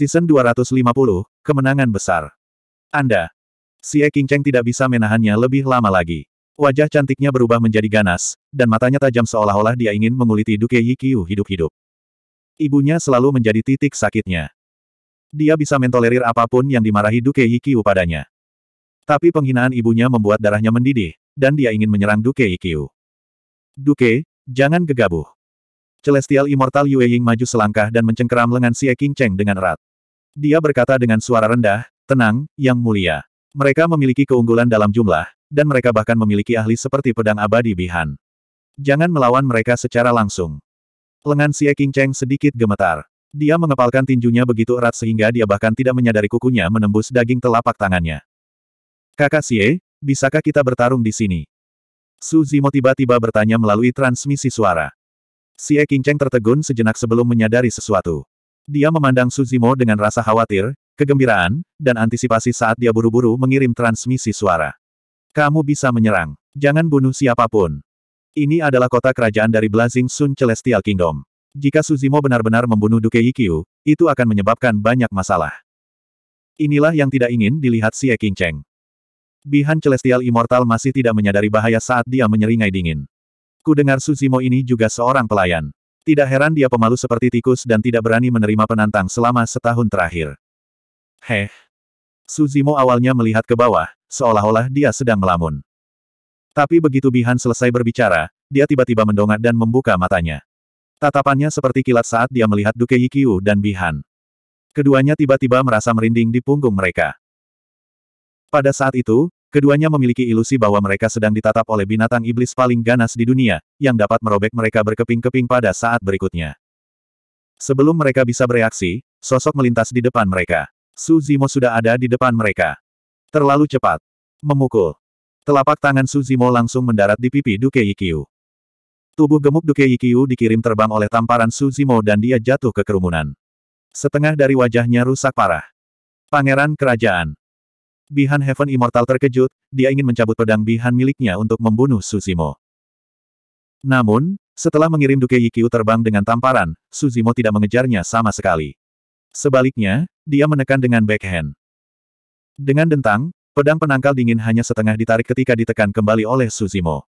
Season 250, Kemenangan Besar. Anda. Si King Cheng tidak bisa menahannya lebih lama lagi. Wajah cantiknya berubah menjadi ganas, dan matanya tajam seolah-olah dia ingin menguliti Duke Yikyu hidup-hidup. Ibunya selalu menjadi titik sakitnya. Dia bisa mentolerir apapun yang dimarahi Duke Yikyu padanya. Tapi penghinaan ibunya membuat darahnya mendidih, dan dia ingin menyerang Duke Yikyu. Duke, jangan gegabah. Celestial Immortal Yue Ying maju selangkah dan mencengkeram lengan Si King Cheng dengan erat. Dia berkata dengan suara rendah, tenang, yang mulia. Mereka memiliki keunggulan dalam jumlah, dan mereka bahkan memiliki ahli seperti pedang abadi Bihan. Jangan melawan mereka secara langsung. Lengan Xie King Cheng sedikit gemetar. Dia mengepalkan tinjunya begitu erat sehingga dia bahkan tidak menyadari kukunya menembus daging telapak tangannya. Kakak Xie, bisakah kita bertarung di sini? Su Zimo tiba-tiba bertanya melalui transmisi suara. Xie King Cheng tertegun sejenak sebelum menyadari sesuatu. Dia memandang Suzimo dengan rasa khawatir, kegembiraan, dan antisipasi saat dia buru-buru mengirim transmisi suara. Kamu bisa menyerang. Jangan bunuh siapapun. Ini adalah kota kerajaan dari Blazing Sun Celestial Kingdom. Jika Suzimo benar-benar membunuh Duke Yikyu, itu akan menyebabkan banyak masalah. Inilah yang tidak ingin dilihat si Eking Cheng. Bihan Celestial Immortal masih tidak menyadari bahaya saat dia menyeringai dingin. Kudengar Suzimo ini juga seorang pelayan. Tidak heran dia pemalu seperti tikus dan tidak berani menerima penantang selama setahun terakhir. Heh. Suzimo awalnya melihat ke bawah, seolah-olah dia sedang melamun. Tapi begitu Bihan selesai berbicara, dia tiba-tiba mendongak dan membuka matanya. Tatapannya seperti kilat saat dia melihat Duke Yikyu dan Bihan. Keduanya tiba-tiba merasa merinding di punggung mereka. Pada saat itu, Keduanya memiliki ilusi bahwa mereka sedang ditatap oleh binatang iblis paling ganas di dunia, yang dapat merobek mereka berkeping-keping pada saat berikutnya. Sebelum mereka bisa bereaksi, sosok melintas di depan mereka. Su Zimo sudah ada di depan mereka. Terlalu cepat. Memukul. Telapak tangan Su Zimo langsung mendarat di pipi Duke Yikyu. Tubuh gemuk Duke Yikyu dikirim terbang oleh tamparan Su Zimo dan dia jatuh ke kerumunan. Setengah dari wajahnya rusak parah. Pangeran Kerajaan. Bihan Heaven Immortal terkejut, dia ingin mencabut pedang Bihan miliknya untuk membunuh Suzimo. Namun, setelah mengirim Duke Yikyu terbang dengan tamparan, Suzimo tidak mengejarnya sama sekali. Sebaliknya, dia menekan dengan backhand. Dengan dentang, pedang penangkal dingin hanya setengah ditarik ketika ditekan kembali oleh Suzimo.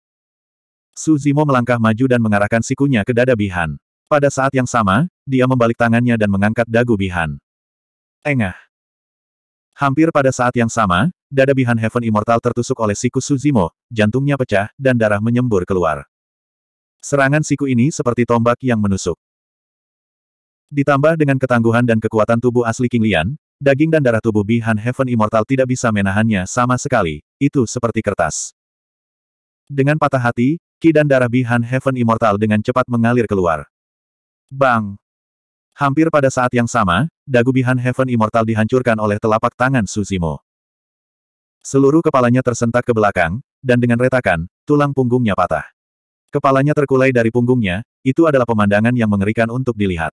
Suzimo melangkah maju dan mengarahkan sikunya ke dada Bihan. Pada saat yang sama, dia membalik tangannya dan mengangkat dagu Bihan. Engah. Hampir pada saat yang sama, dada Bihan Heaven Immortal tertusuk oleh siku Suzimo, jantungnya pecah, dan darah menyembur keluar. Serangan siku ini seperti tombak yang menusuk. Ditambah dengan ketangguhan dan kekuatan tubuh asli King Lian, daging dan darah tubuh Bihan Heaven Immortal tidak bisa menahannya sama sekali, itu seperti kertas. Dengan patah hati, ki dan darah Bihan Heaven Immortal dengan cepat mengalir keluar. Bang! Hampir pada saat yang sama, dagu Bihan Heaven Immortal dihancurkan oleh telapak tangan Suzimo. Seluruh kepalanya tersentak ke belakang, dan dengan retakan, tulang punggungnya patah. Kepalanya terkulai dari punggungnya, itu adalah pemandangan yang mengerikan untuk dilihat.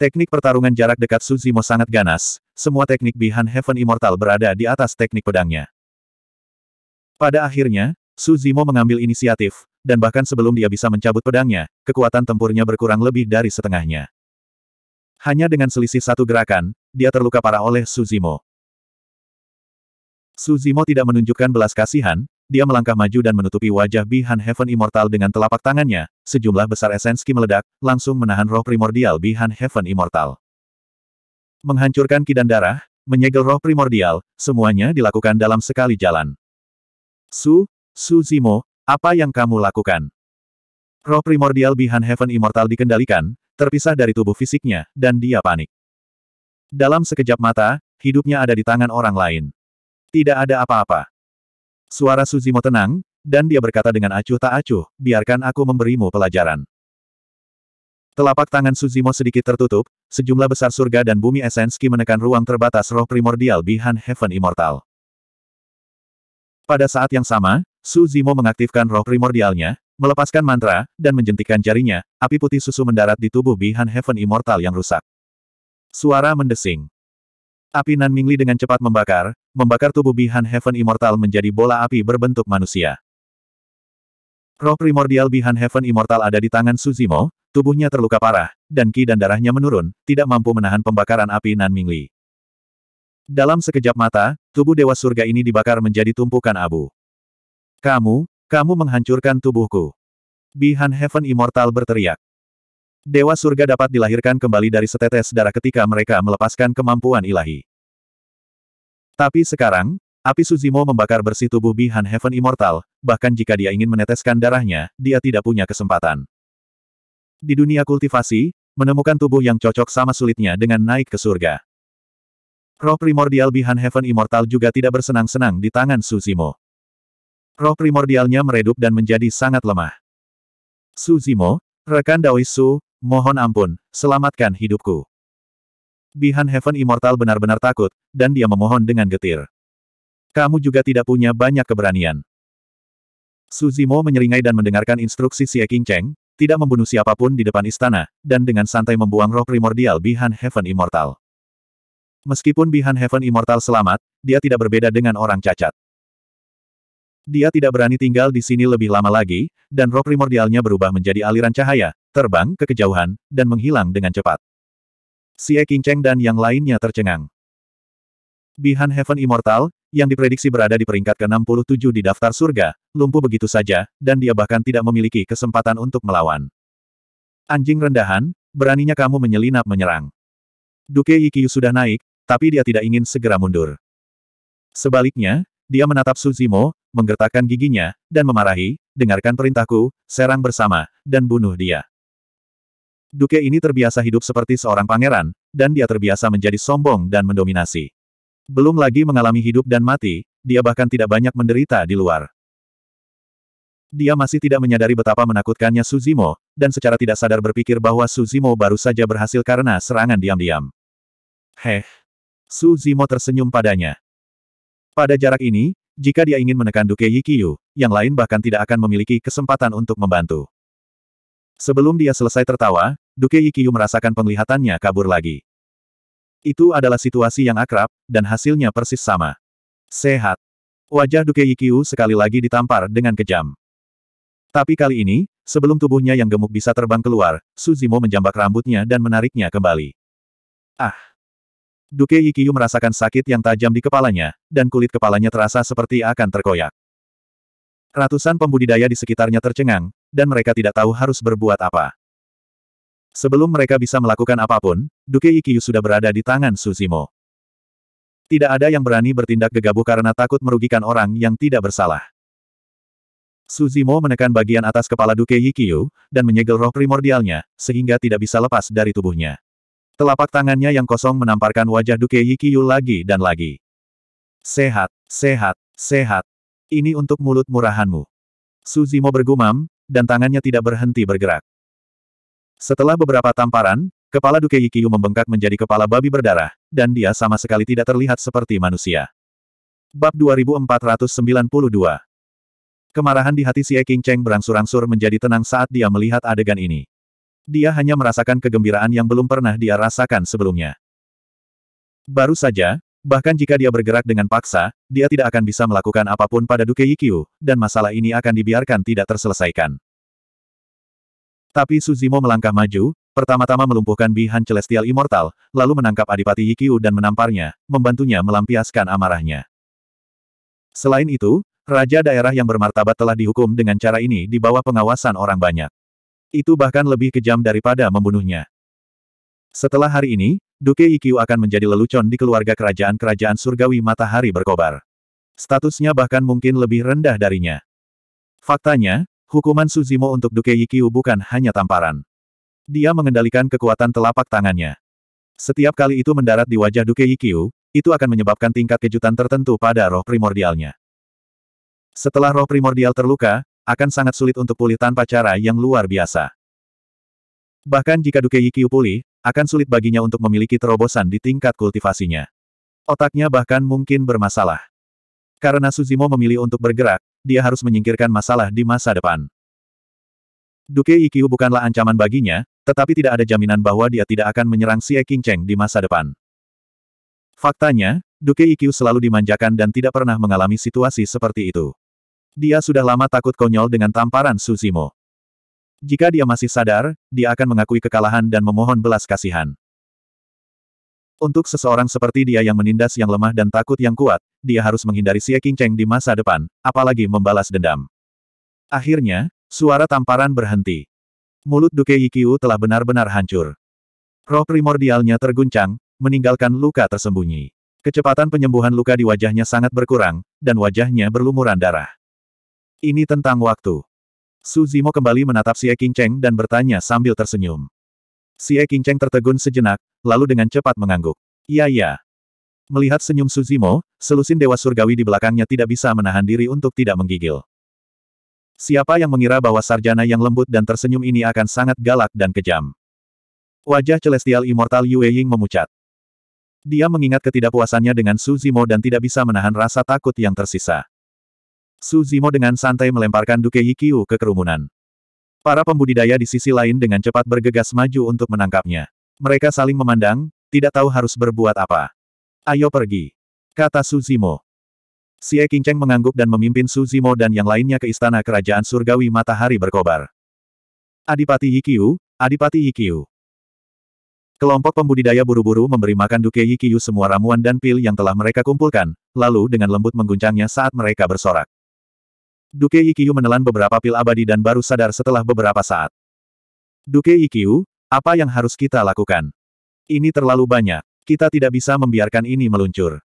Teknik pertarungan jarak dekat Suzimo sangat ganas, semua teknik Bihan Heaven Immortal berada di atas teknik pedangnya. Pada akhirnya, Suzimo mengambil inisiatif, dan bahkan sebelum dia bisa mencabut pedangnya, kekuatan tempurnya berkurang lebih dari setengahnya. Hanya dengan selisih satu gerakan, dia terluka parah oleh Suzimo. Suzimo tidak menunjukkan belas kasihan, dia melangkah maju dan menutupi wajah Bihan Heaven Immortal dengan telapak tangannya, sejumlah besar esenski meledak, langsung menahan roh primordial Bihan Heaven Immortal. Menghancurkan kidan darah, menyegel roh primordial, semuanya dilakukan dalam sekali jalan. Su, Suzimo. Apa yang kamu lakukan? Roh primordial Bihan Heaven Immortal dikendalikan, terpisah dari tubuh fisiknya, dan dia panik. Dalam sekejap mata, hidupnya ada di tangan orang lain. Tidak ada apa-apa. Suara Suzimo tenang, dan dia berkata dengan acuh tak acuh, biarkan aku memberimu pelajaran. Telapak tangan Suzimo sedikit tertutup, sejumlah besar surga dan bumi esenski menekan ruang terbatas roh primordial Bihan Heaven Immortal. Pada saat yang sama, Su Zimo mengaktifkan roh primordialnya, melepaskan mantra, dan menjentikan jarinya, api putih susu mendarat di tubuh Bihan Heaven Immortal yang rusak. Suara mendesing. Api Nan Mingli dengan cepat membakar, membakar tubuh Bihan Heaven Immortal menjadi bola api berbentuk manusia. Roh primordial Bihan Heaven Immortal ada di tangan Su Zimo, tubuhnya terluka parah, dan ki dan darahnya menurun, tidak mampu menahan pembakaran api Nan Mingli. Dalam sekejap mata, tubuh Dewa Surga ini dibakar menjadi tumpukan abu. Kamu, kamu menghancurkan tubuhku. Bihan Heaven Immortal berteriak. Dewa surga dapat dilahirkan kembali dari setetes darah ketika mereka melepaskan kemampuan ilahi. Tapi sekarang, api Suzimo membakar bersih tubuh Bihan Heaven Immortal, bahkan jika dia ingin meneteskan darahnya, dia tidak punya kesempatan. Di dunia kultivasi, menemukan tubuh yang cocok sama sulitnya dengan naik ke surga. Roh primordial Bihan Heaven Immortal juga tidak bersenang-senang di tangan Suzimo roh primordialnya meredup dan menjadi sangat lemah. Su Zimo, rekan Daoisu, mohon ampun, selamatkan hidupku. Bihan Heaven Immortal benar-benar takut, dan dia memohon dengan getir. Kamu juga tidak punya banyak keberanian. Su Zimo menyeringai dan mendengarkan instruksi Xie King Cheng, tidak membunuh siapapun di depan istana, dan dengan santai membuang roh primordial Bihan Heaven Immortal. Meskipun Bihan Heaven Immortal selamat, dia tidak berbeda dengan orang cacat. Dia tidak berani tinggal di sini lebih lama lagi, dan roh primordialnya berubah menjadi aliran cahaya, terbang ke kejauhan, dan menghilang dengan cepat. Si Xie Cheng dan yang lainnya tercengang. Bihan Heaven Immortal, yang diprediksi berada di peringkat ke-67 di daftar surga, lumpuh begitu saja, dan dia bahkan tidak memiliki kesempatan untuk melawan. Anjing rendahan, beraninya kamu menyelinap menyerang. Duke Ikkyu sudah naik, tapi dia tidak ingin segera mundur. Sebaliknya, dia menatap Suzimo, menggertakkan giginya, dan memarahi, dengarkan perintahku, serang bersama, dan bunuh dia. Duke ini terbiasa hidup seperti seorang pangeran, dan dia terbiasa menjadi sombong dan mendominasi. Belum lagi mengalami hidup dan mati, dia bahkan tidak banyak menderita di luar. Dia masih tidak menyadari betapa menakutkannya Suzimo, dan secara tidak sadar berpikir bahwa Suzimo baru saja berhasil karena serangan diam-diam. Heh. Suzimo tersenyum padanya. Pada jarak ini, jika dia ingin menekan Duke Yikyu, yang lain bahkan tidak akan memiliki kesempatan untuk membantu. Sebelum dia selesai tertawa, Duke Yikyu merasakan penglihatannya kabur lagi. Itu adalah situasi yang akrab, dan hasilnya persis sama. Sehat. Wajah Duke Yikyu sekali lagi ditampar dengan kejam. Tapi kali ini, sebelum tubuhnya yang gemuk bisa terbang keluar, Suzimo menjambak rambutnya dan menariknya kembali. Ah! Duke Ikiyu merasakan sakit yang tajam di kepalanya, dan kulit kepalanya terasa seperti akan terkoyak. Ratusan pembudidaya di sekitarnya tercengang, dan mereka tidak tahu harus berbuat apa. Sebelum mereka bisa melakukan apapun, Duke Ikiyu sudah berada di tangan Suzimo. Tidak ada yang berani bertindak gegabah karena takut merugikan orang yang tidak bersalah. Suzimo menekan bagian atas kepala Duke Ikiyu, dan menyegel roh primordialnya, sehingga tidak bisa lepas dari tubuhnya. Telapak tangannya yang kosong menamparkan wajah Duke Yikiyu lagi dan lagi. Sehat, sehat, sehat. Ini untuk mulut murahanmu. Suzimo bergumam, dan tangannya tidak berhenti bergerak. Setelah beberapa tamparan, kepala Duke Yikiyu membengkak menjadi kepala babi berdarah, dan dia sama sekali tidak terlihat seperti manusia. Bab 2492 Kemarahan di hati si Eking Cheng berangsur-angsur menjadi tenang saat dia melihat adegan ini dia hanya merasakan kegembiraan yang belum pernah dia rasakan sebelumnya. Baru saja, bahkan jika dia bergerak dengan paksa, dia tidak akan bisa melakukan apapun pada Duke Yikyu, dan masalah ini akan dibiarkan tidak terselesaikan. Tapi Suzimo melangkah maju, pertama-tama melumpuhkan Bihan Celestial Immortal, lalu menangkap Adipati Yikyu dan menamparnya, membantunya melampiaskan amarahnya. Selain itu, raja daerah yang bermartabat telah dihukum dengan cara ini di bawah pengawasan orang banyak. Itu bahkan lebih kejam daripada membunuhnya. Setelah hari ini, Duke Ikiu akan menjadi lelucon di keluarga kerajaan-kerajaan surgawi matahari berkobar. Statusnya bahkan mungkin lebih rendah darinya. Faktanya, hukuman Suzimo untuk Duke Ikiu bukan hanya tamparan. Dia mengendalikan kekuatan telapak tangannya. Setiap kali itu mendarat di wajah Duke Ikiu, itu akan menyebabkan tingkat kejutan tertentu pada roh primordialnya. Setelah roh primordial terluka, akan sangat sulit untuk pulih tanpa cara yang luar biasa. Bahkan jika Duke Yikyu pulih, akan sulit baginya untuk memiliki terobosan di tingkat kultivasinya. Otaknya bahkan mungkin bermasalah. Karena Suzimo memilih untuk bergerak, dia harus menyingkirkan masalah di masa depan. Duke Yikyu bukanlah ancaman baginya, tetapi tidak ada jaminan bahwa dia tidak akan menyerang Xie Qingcheng di masa depan. Faktanya, Duke Yikyu selalu dimanjakan dan tidak pernah mengalami situasi seperti itu. Dia sudah lama takut konyol dengan tamparan Suzimo. Jika dia masih sadar, dia akan mengakui kekalahan dan memohon belas kasihan. Untuk seseorang seperti dia yang menindas yang lemah dan takut yang kuat, dia harus menghindari Xie Qingcheng di masa depan, apalagi membalas dendam. Akhirnya, suara tamparan berhenti. Mulut Duke Yikiu telah benar-benar hancur. Roh primordialnya terguncang, meninggalkan luka tersembunyi. Kecepatan penyembuhan luka di wajahnya sangat berkurang, dan wajahnya berlumuran darah. Ini tentang waktu. Su Zimo kembali menatap Xie Qingcheng dan bertanya sambil tersenyum. Xie Qingcheng tertegun sejenak, lalu dengan cepat mengangguk. Iya iya. Melihat senyum Su Zimo, selusin Dewa Surgawi di belakangnya tidak bisa menahan diri untuk tidak menggigil. Siapa yang mengira bahwa sarjana yang lembut dan tersenyum ini akan sangat galak dan kejam? Wajah Celestial Immortal Yue Ying memucat. Dia mengingat ketidakpuasannya dengan Su Zimo dan tidak bisa menahan rasa takut yang tersisa. Su Zimo dengan santai melemparkan Duke Yikyu ke kerumunan. Para pembudidaya di sisi lain dengan cepat bergegas maju untuk menangkapnya. Mereka saling memandang, tidak tahu harus berbuat apa. Ayo pergi. Kata Su Zimo. Xie Qingcheng mengangguk dan memimpin Su Zimo dan yang lainnya ke istana kerajaan surgawi matahari berkobar. Adipati Yikyu, Adipati Yikyu. Kelompok pembudidaya buru-buru memberi makan Duke Yikyu semua ramuan dan pil yang telah mereka kumpulkan, lalu dengan lembut mengguncangnya saat mereka bersorak. Duke Ikiu menelan beberapa pil abadi dan baru sadar setelah beberapa saat. Duke Ikiu, apa yang harus kita lakukan? Ini terlalu banyak. Kita tidak bisa membiarkan ini meluncur.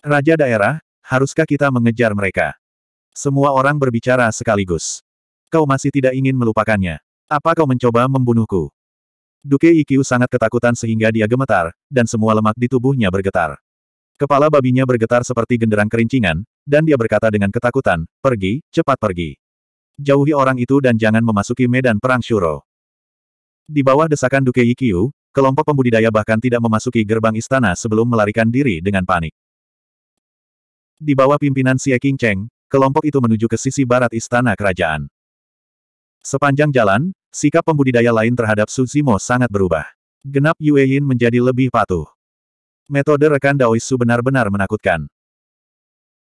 Raja daerah, haruskah kita mengejar mereka? Semua orang berbicara sekaligus. Kau masih tidak ingin melupakannya. Apa kau mencoba membunuhku? Duke Ikiu sangat ketakutan sehingga dia gemetar, dan semua lemak di tubuhnya bergetar. Kepala babinya bergetar seperti genderang kerincingan, dan dia berkata dengan ketakutan, pergi, cepat pergi. Jauhi orang itu dan jangan memasuki medan perang Shuro. Di bawah desakan Duke Yikyu, kelompok pembudidaya bahkan tidak memasuki gerbang istana sebelum melarikan diri dengan panik. Di bawah pimpinan Xie King Cheng, kelompok itu menuju ke sisi barat istana kerajaan. Sepanjang jalan, sikap pembudidaya lain terhadap Su Zimo sangat berubah. Genap Yue Yin menjadi lebih patuh. Metode rekan Daoisu benar-benar menakutkan.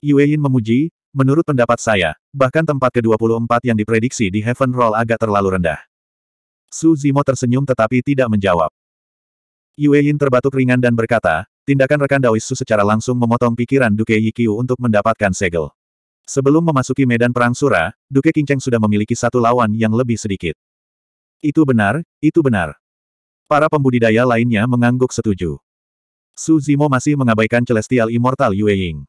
Yue Yin memuji, menurut pendapat saya, bahkan tempat ke-24 yang diprediksi di Heaven Roll agak terlalu rendah. Su Zimo tersenyum tetapi tidak menjawab. Yue Yin terbatuk ringan dan berkata, tindakan rekan Daoisu secara langsung memotong pikiran Duke Yikyu untuk mendapatkan segel. Sebelum memasuki medan perang Sura, Duke Kingcheng sudah memiliki satu lawan yang lebih sedikit. Itu benar, itu benar. Para pembudidaya lainnya mengangguk setuju. Su Zimo masih mengabaikan Celestial Immortal Yue Ying.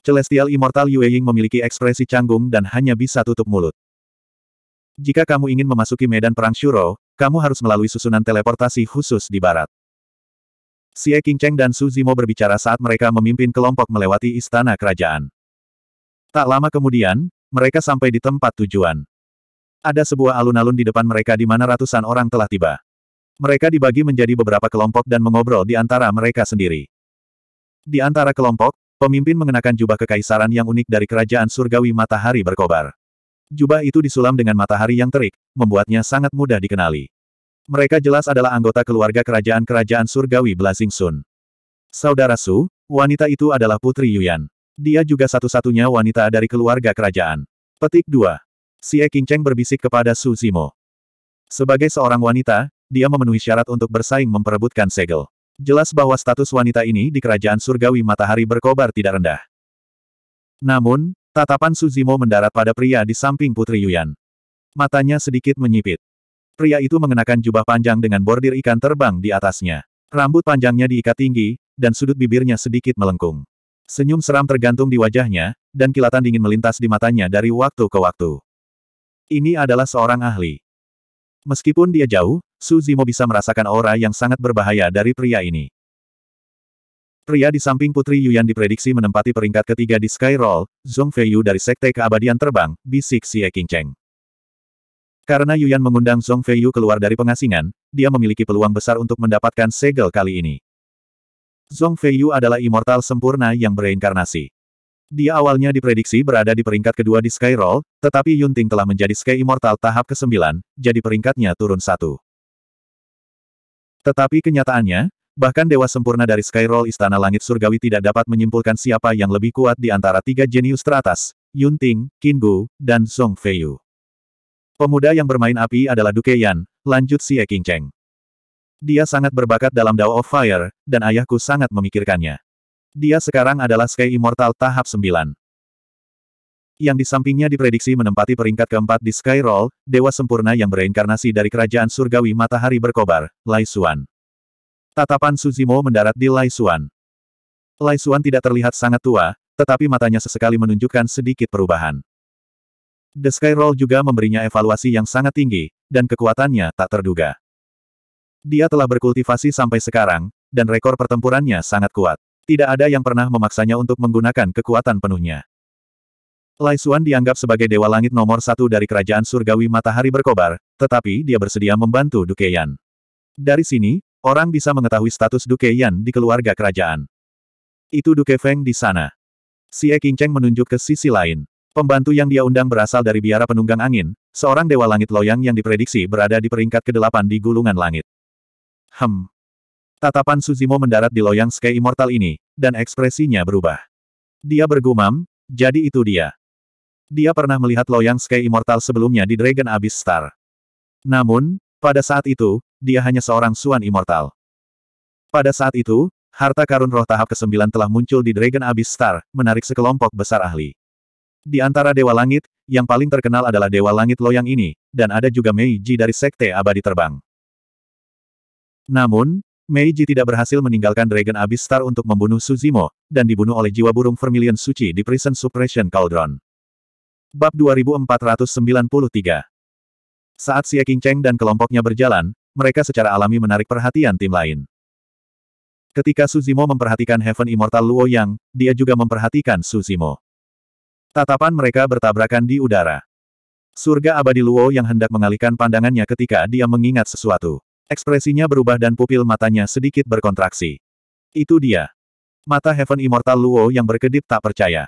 Celestial Immortal Yue Ying memiliki ekspresi canggung dan hanya bisa tutup mulut. Jika kamu ingin memasuki medan perang Shuro, kamu harus melalui susunan teleportasi khusus di barat. Xie Qingcheng dan Su Zimo berbicara saat mereka memimpin kelompok melewati istana kerajaan. Tak lama kemudian, mereka sampai di tempat tujuan. Ada sebuah alun-alun di depan mereka di mana ratusan orang telah tiba. Mereka dibagi menjadi beberapa kelompok dan mengobrol di antara mereka sendiri. Di antara kelompok, Pemimpin mengenakan jubah kekaisaran yang unik dari kerajaan surgawi matahari berkobar. Jubah itu disulam dengan matahari yang terik, membuatnya sangat mudah dikenali. Mereka jelas adalah anggota keluarga kerajaan-kerajaan surgawi Blazing Sun. Saudara Su, wanita itu adalah Putri Yuyan. Dia juga satu-satunya wanita dari keluarga kerajaan. Petik 2. King Cheng berbisik kepada Su Zimo. Sebagai seorang wanita, dia memenuhi syarat untuk bersaing memperebutkan segel jelas bahwa status wanita ini di kerajaan surgawi matahari berkobar tidak rendah. Namun, tatapan Suzimo mendarat pada pria di samping Putri Yuyan. Matanya sedikit menyipit. Pria itu mengenakan jubah panjang dengan bordir ikan terbang di atasnya. Rambut panjangnya diikat tinggi, dan sudut bibirnya sedikit melengkung. Senyum seram tergantung di wajahnya, dan kilatan dingin melintas di matanya dari waktu ke waktu. Ini adalah seorang ahli. Meskipun dia jauh, Su Zimo bisa merasakan aura yang sangat berbahaya dari pria ini. Pria di samping Putri Yuyan diprediksi menempati peringkat ketiga di Skyroll, Zhong Feiyu dari Sekte Keabadian Terbang, bisik Xie Qingcheng. Karena Yuyan mengundang Zhong Feiyu keluar dari pengasingan, dia memiliki peluang besar untuk mendapatkan segel kali ini. Zhong Feiyu adalah immortal sempurna yang bereinkarnasi. Dia awalnya diprediksi berada di peringkat kedua di Skyroll, tetapi Yunting telah menjadi Sky Immortal tahap ke-9, jadi peringkatnya turun satu. Tetapi kenyataannya, bahkan dewa sempurna dari Skyroll Istana Langit Surgawi tidak dapat menyimpulkan siapa yang lebih kuat di antara tiga jenius teratas, Yunting, Kingu, dan Song Feiyu. Pemuda yang bermain api adalah Duke Yan, lanjut si King Cheng. Dia sangat berbakat dalam Dao of Fire, dan ayahku sangat memikirkannya. Dia sekarang adalah Sky Immortal tahap 9. Yang di sampingnya diprediksi menempati peringkat keempat di Sky Roll, Dewa Sempurna yang bereinkarnasi dari Kerajaan Surgawi Matahari Berkobar, Lai Xuan. Tatapan Suzimo mendarat di Lai Xuan. Lai Xuan tidak terlihat sangat tua, tetapi matanya sesekali menunjukkan sedikit perubahan. The Sky Roll juga memberinya evaluasi yang sangat tinggi, dan kekuatannya tak terduga. Dia telah berkultivasi sampai sekarang, dan rekor pertempurannya sangat kuat. Tidak ada yang pernah memaksanya untuk menggunakan kekuatan penuhnya. Lai Xuan dianggap sebagai dewa langit nomor satu dari kerajaan surgawi matahari berkobar, tetapi dia bersedia membantu Duke Yan. Dari sini, orang bisa mengetahui status Duke Yan di keluarga kerajaan. Itu Duke Feng di sana. Si King Cheng menunjuk ke sisi lain. Pembantu yang dia undang berasal dari biara penunggang angin, seorang dewa langit loyang yang diprediksi berada di peringkat ke-8 di gulungan langit. Hem, Tatapan Suzimo mendarat di loyang Sky Immortal ini, dan ekspresinya berubah. Dia bergumam, jadi itu dia. Dia pernah melihat loyang Sky Immortal sebelumnya di Dragon Abyss Star. Namun, pada saat itu, dia hanya seorang Suan Immortal. Pada saat itu, harta karun roh tahap ke-9 telah muncul di Dragon Abyss Star, menarik sekelompok besar ahli. Di antara Dewa Langit, yang paling terkenal adalah Dewa Langit Loyang ini, dan ada juga Meiji dari Sekte Abadi Terbang. Namun, Meiji tidak berhasil meninggalkan Dragon Abyss Star untuk membunuh Suzimo, dan dibunuh oleh jiwa burung Vermilion Suci di Prison Suppression Cauldron. Bab 2493 Saat Xie Cheng dan kelompoknya berjalan, mereka secara alami menarik perhatian tim lain. Ketika Suzimo memperhatikan Heaven Immortal Luo Yang, dia juga memperhatikan Suzimo. Tatapan mereka bertabrakan di udara. Surga abadi Luo yang hendak mengalihkan pandangannya ketika dia mengingat sesuatu. Ekspresinya berubah dan pupil matanya sedikit berkontraksi. Itu dia. Mata Heaven Immortal Luo yang berkedip tak percaya.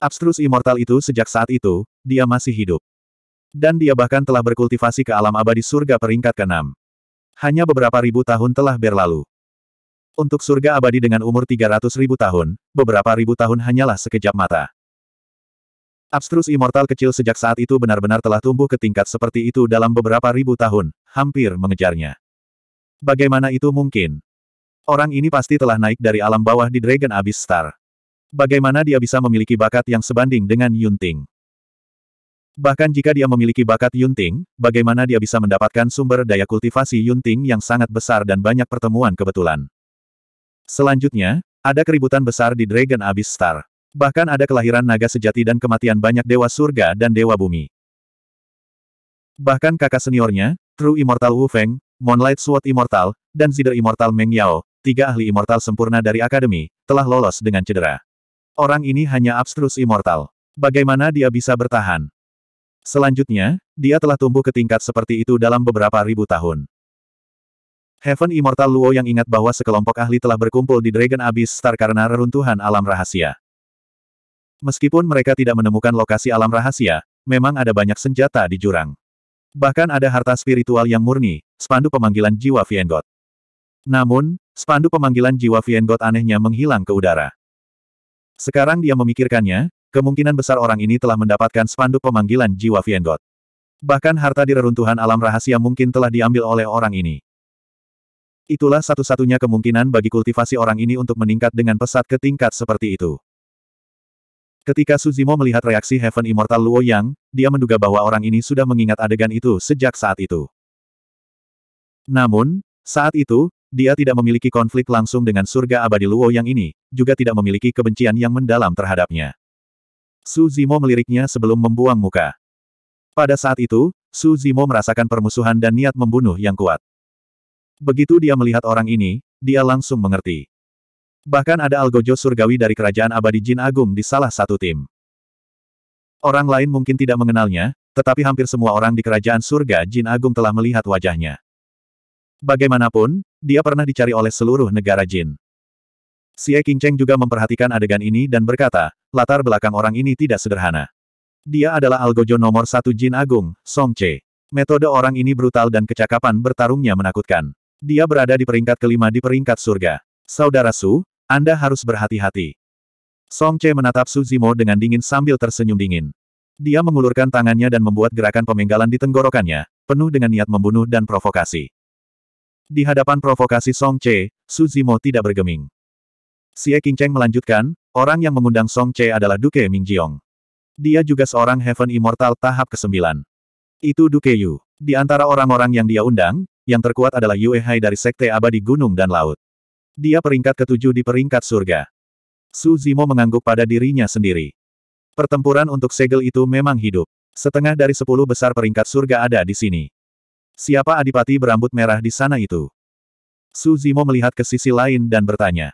Abstrus Immortal itu sejak saat itu, dia masih hidup. Dan dia bahkan telah berkultivasi ke alam abadi surga peringkat ke-6. Hanya beberapa ribu tahun telah berlalu. Untuk surga abadi dengan umur 300 ribu tahun, beberapa ribu tahun hanyalah sekejap mata. Abstrus Immortal kecil sejak saat itu benar-benar telah tumbuh ke tingkat seperti itu dalam beberapa ribu tahun, hampir mengejarnya. Bagaimana itu mungkin? Orang ini pasti telah naik dari alam bawah di Dragon Abyss Star. Bagaimana dia bisa memiliki bakat yang sebanding dengan Yunting? Bahkan jika dia memiliki bakat Yunting, bagaimana dia bisa mendapatkan sumber daya kultivasi Yunting yang sangat besar dan banyak pertemuan kebetulan? Selanjutnya, ada keributan besar di Dragon Abyss Star. Bahkan ada kelahiran naga sejati dan kematian banyak dewa surga dan dewa bumi. Bahkan kakak seniornya, True Immortal Wu Feng, Moonlight Sword Immortal, dan Zider Immortal Meng Yao, tiga ahli immortal sempurna dari Akademi, telah lolos dengan cedera. Orang ini hanya abstrus immortal. Bagaimana dia bisa bertahan? Selanjutnya, dia telah tumbuh ke tingkat seperti itu dalam beberapa ribu tahun. Heaven Immortal Luo yang ingat bahwa sekelompok ahli telah berkumpul di Dragon Abyss Star karena reruntuhan alam rahasia. Meskipun mereka tidak menemukan lokasi alam rahasia, memang ada banyak senjata di jurang. Bahkan ada harta spiritual yang murni, Spandu pemanggilan jiwa Viengot. Namun, spandu pemanggilan jiwa Viengot anehnya menghilang ke udara. Sekarang dia memikirkannya, kemungkinan besar orang ini telah mendapatkan spandu pemanggilan jiwa Viengot. Bahkan harta di reruntuhan alam rahasia mungkin telah diambil oleh orang ini. Itulah satu-satunya kemungkinan bagi kultivasi orang ini untuk meningkat dengan pesat ke tingkat seperti itu. Ketika Suzimo melihat reaksi Heaven Immortal Luo Yang, dia menduga bahwa orang ini sudah mengingat adegan itu sejak saat itu. Namun, saat itu, dia tidak memiliki konflik langsung dengan surga abadi Luo yang ini, juga tidak memiliki kebencian yang mendalam terhadapnya. Su Zimo meliriknya sebelum membuang muka. Pada saat itu, Su Zimo merasakan permusuhan dan niat membunuh yang kuat. Begitu dia melihat orang ini, dia langsung mengerti. Bahkan ada algojo surgawi dari kerajaan abadi Jin Agung di salah satu tim. Orang lain mungkin tidak mengenalnya, tetapi hampir semua orang di kerajaan surga Jin Agung telah melihat wajahnya. Bagaimanapun, dia pernah dicari oleh seluruh negara Jin. Xie Qingcheng juga memperhatikan adegan ini dan berkata, latar belakang orang ini tidak sederhana. Dia adalah algojo nomor satu Jin Agung, Song Che. Metode orang ini brutal dan kecakapan bertarungnya menakutkan. Dia berada di peringkat kelima di peringkat surga. Saudara Su, Anda harus berhati-hati. Song Che menatap Su Zimo dengan dingin sambil tersenyum dingin. Dia mengulurkan tangannya dan membuat gerakan pemenggalan di tenggorokannya, penuh dengan niat membunuh dan provokasi. Di hadapan provokasi Song Che, Su Zimo tidak bergeming. Xie Qingcheng melanjutkan, orang yang mengundang Song Che adalah Duke Ming Mingjiong. Dia juga seorang Heaven Immortal tahap ke-9. Itu Duke Yu. Di antara orang-orang yang dia undang, yang terkuat adalah Yue Hai dari Sekte Abadi Gunung dan Laut. Dia peringkat ke ketujuh di peringkat surga. Su Zimo mengangguk pada dirinya sendiri. Pertempuran untuk segel itu memang hidup. Setengah dari sepuluh besar peringkat surga ada di sini. Siapa adipati berambut merah di sana itu? Su Zimo melihat ke sisi lain dan bertanya.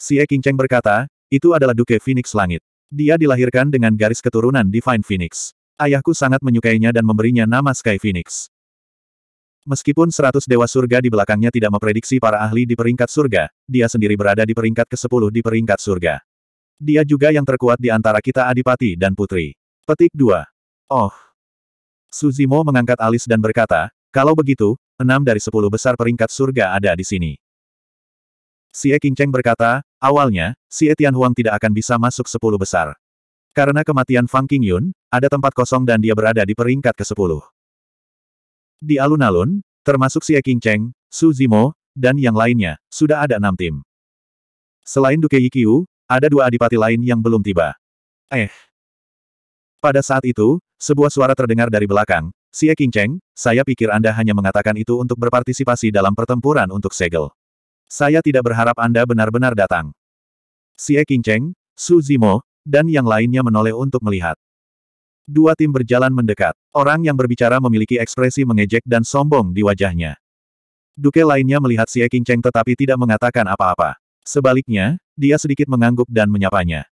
Si e Cheng berkata, itu adalah Duke Phoenix Langit. Dia dilahirkan dengan garis keturunan Divine Phoenix. Ayahku sangat menyukainya dan memberinya nama Sky Phoenix. Meskipun seratus dewa surga di belakangnya tidak memprediksi para ahli di peringkat surga, dia sendiri berada di peringkat ke-10 di peringkat surga. Dia juga yang terkuat di antara kita adipati dan putri. Petik 2. Oh. Suzimo mengangkat alis dan berkata, kalau begitu, enam dari sepuluh besar peringkat surga ada di sini. Xie Qingcheng berkata, awalnya, Xie Tianhuang tidak akan bisa masuk sepuluh besar. Karena kematian Fang Qingyun, ada tempat kosong dan dia berada di peringkat ke-10. Di alun-alun, termasuk Xie Qingcheng, Su Zimo, dan yang lainnya, sudah ada enam tim. Selain Duke Yikiu, ada dua adipati lain yang belum tiba. Eh, pada saat itu, sebuah suara terdengar dari belakang, Xie Qingcheng, saya pikir Anda hanya mengatakan itu untuk berpartisipasi dalam pertempuran untuk segel. Saya tidak berharap Anda benar-benar datang. Xie Qingcheng, Su Zimo, dan yang lainnya menoleh untuk melihat. Dua tim berjalan mendekat. Orang yang berbicara memiliki ekspresi mengejek dan sombong di wajahnya. Duke lainnya melihat Xie Qingcheng tetapi tidak mengatakan apa-apa. Sebaliknya, dia sedikit mengangguk dan menyapanya.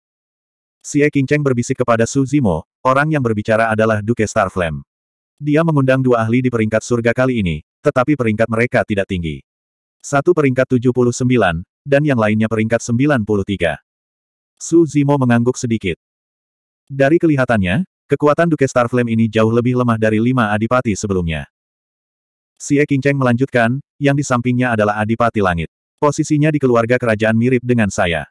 Xie Qingcheng berbisik kepada Su Zimo, orang yang berbicara adalah Duke Starflame. Dia mengundang dua ahli di peringkat surga kali ini, tetapi peringkat mereka tidak tinggi. Satu peringkat 79, dan yang lainnya peringkat 93. Su Zimo mengangguk sedikit. Dari kelihatannya, kekuatan Duke Starflame ini jauh lebih lemah dari lima adipati sebelumnya. Si Xie Cheng melanjutkan, yang di sampingnya adalah adipati langit. Posisinya di keluarga kerajaan mirip dengan saya.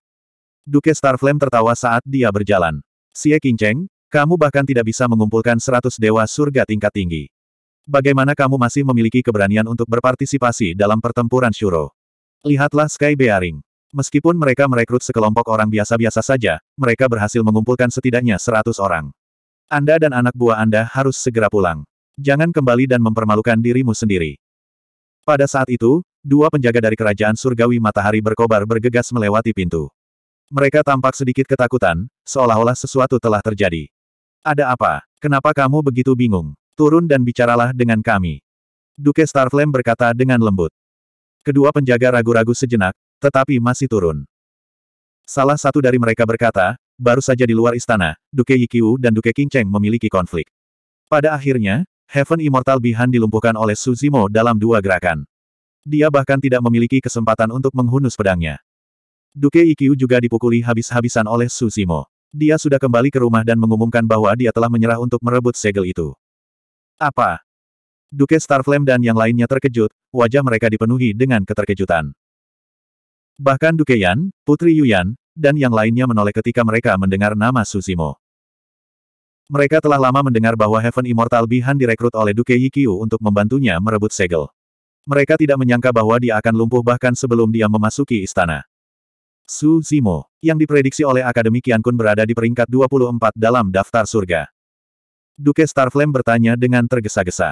Duke Starflame tertawa saat dia berjalan. Si Xie Cheng, kamu bahkan tidak bisa mengumpulkan seratus dewa surga tingkat tinggi. Bagaimana kamu masih memiliki keberanian untuk berpartisipasi dalam pertempuran Shuro? Lihatlah Sky Bearing. Meskipun mereka merekrut sekelompok orang biasa-biasa saja, mereka berhasil mengumpulkan setidaknya seratus orang. Anda dan anak buah Anda harus segera pulang. Jangan kembali dan mempermalukan dirimu sendiri. Pada saat itu, dua penjaga dari kerajaan surgawi matahari berkobar bergegas melewati pintu. Mereka tampak sedikit ketakutan, seolah-olah sesuatu telah terjadi. Ada apa? Kenapa kamu begitu bingung? Turun dan bicaralah dengan kami. Duke Starflame berkata dengan lembut. Kedua penjaga ragu-ragu sejenak, tetapi masih turun. Salah satu dari mereka berkata, baru saja di luar istana, Duke Yikiu dan Duke Qingcheng memiliki konflik. Pada akhirnya, Heaven Immortal Bihan dilumpuhkan oleh Suzimo dalam dua gerakan. Dia bahkan tidak memiliki kesempatan untuk menghunus pedangnya. Duke Ikiu juga dipukuli habis-habisan oleh Suzimo. Dia sudah kembali ke rumah dan mengumumkan bahwa dia telah menyerah untuk merebut segel itu. Apa? Duke Starflame dan yang lainnya terkejut, wajah mereka dipenuhi dengan keterkejutan. Bahkan Duke Yan, Putri Yuyan, dan yang lainnya menoleh ketika mereka mendengar nama Susimo. Mereka telah lama mendengar bahwa Heaven Immortal Bihan direkrut oleh Duke Yikyu untuk membantunya merebut segel. Mereka tidak menyangka bahwa dia akan lumpuh bahkan sebelum dia memasuki istana. Su Zimo, yang diprediksi oleh Akademi Kian Kun berada di peringkat 24 dalam daftar surga. Duke Starflame bertanya dengan tergesa-gesa.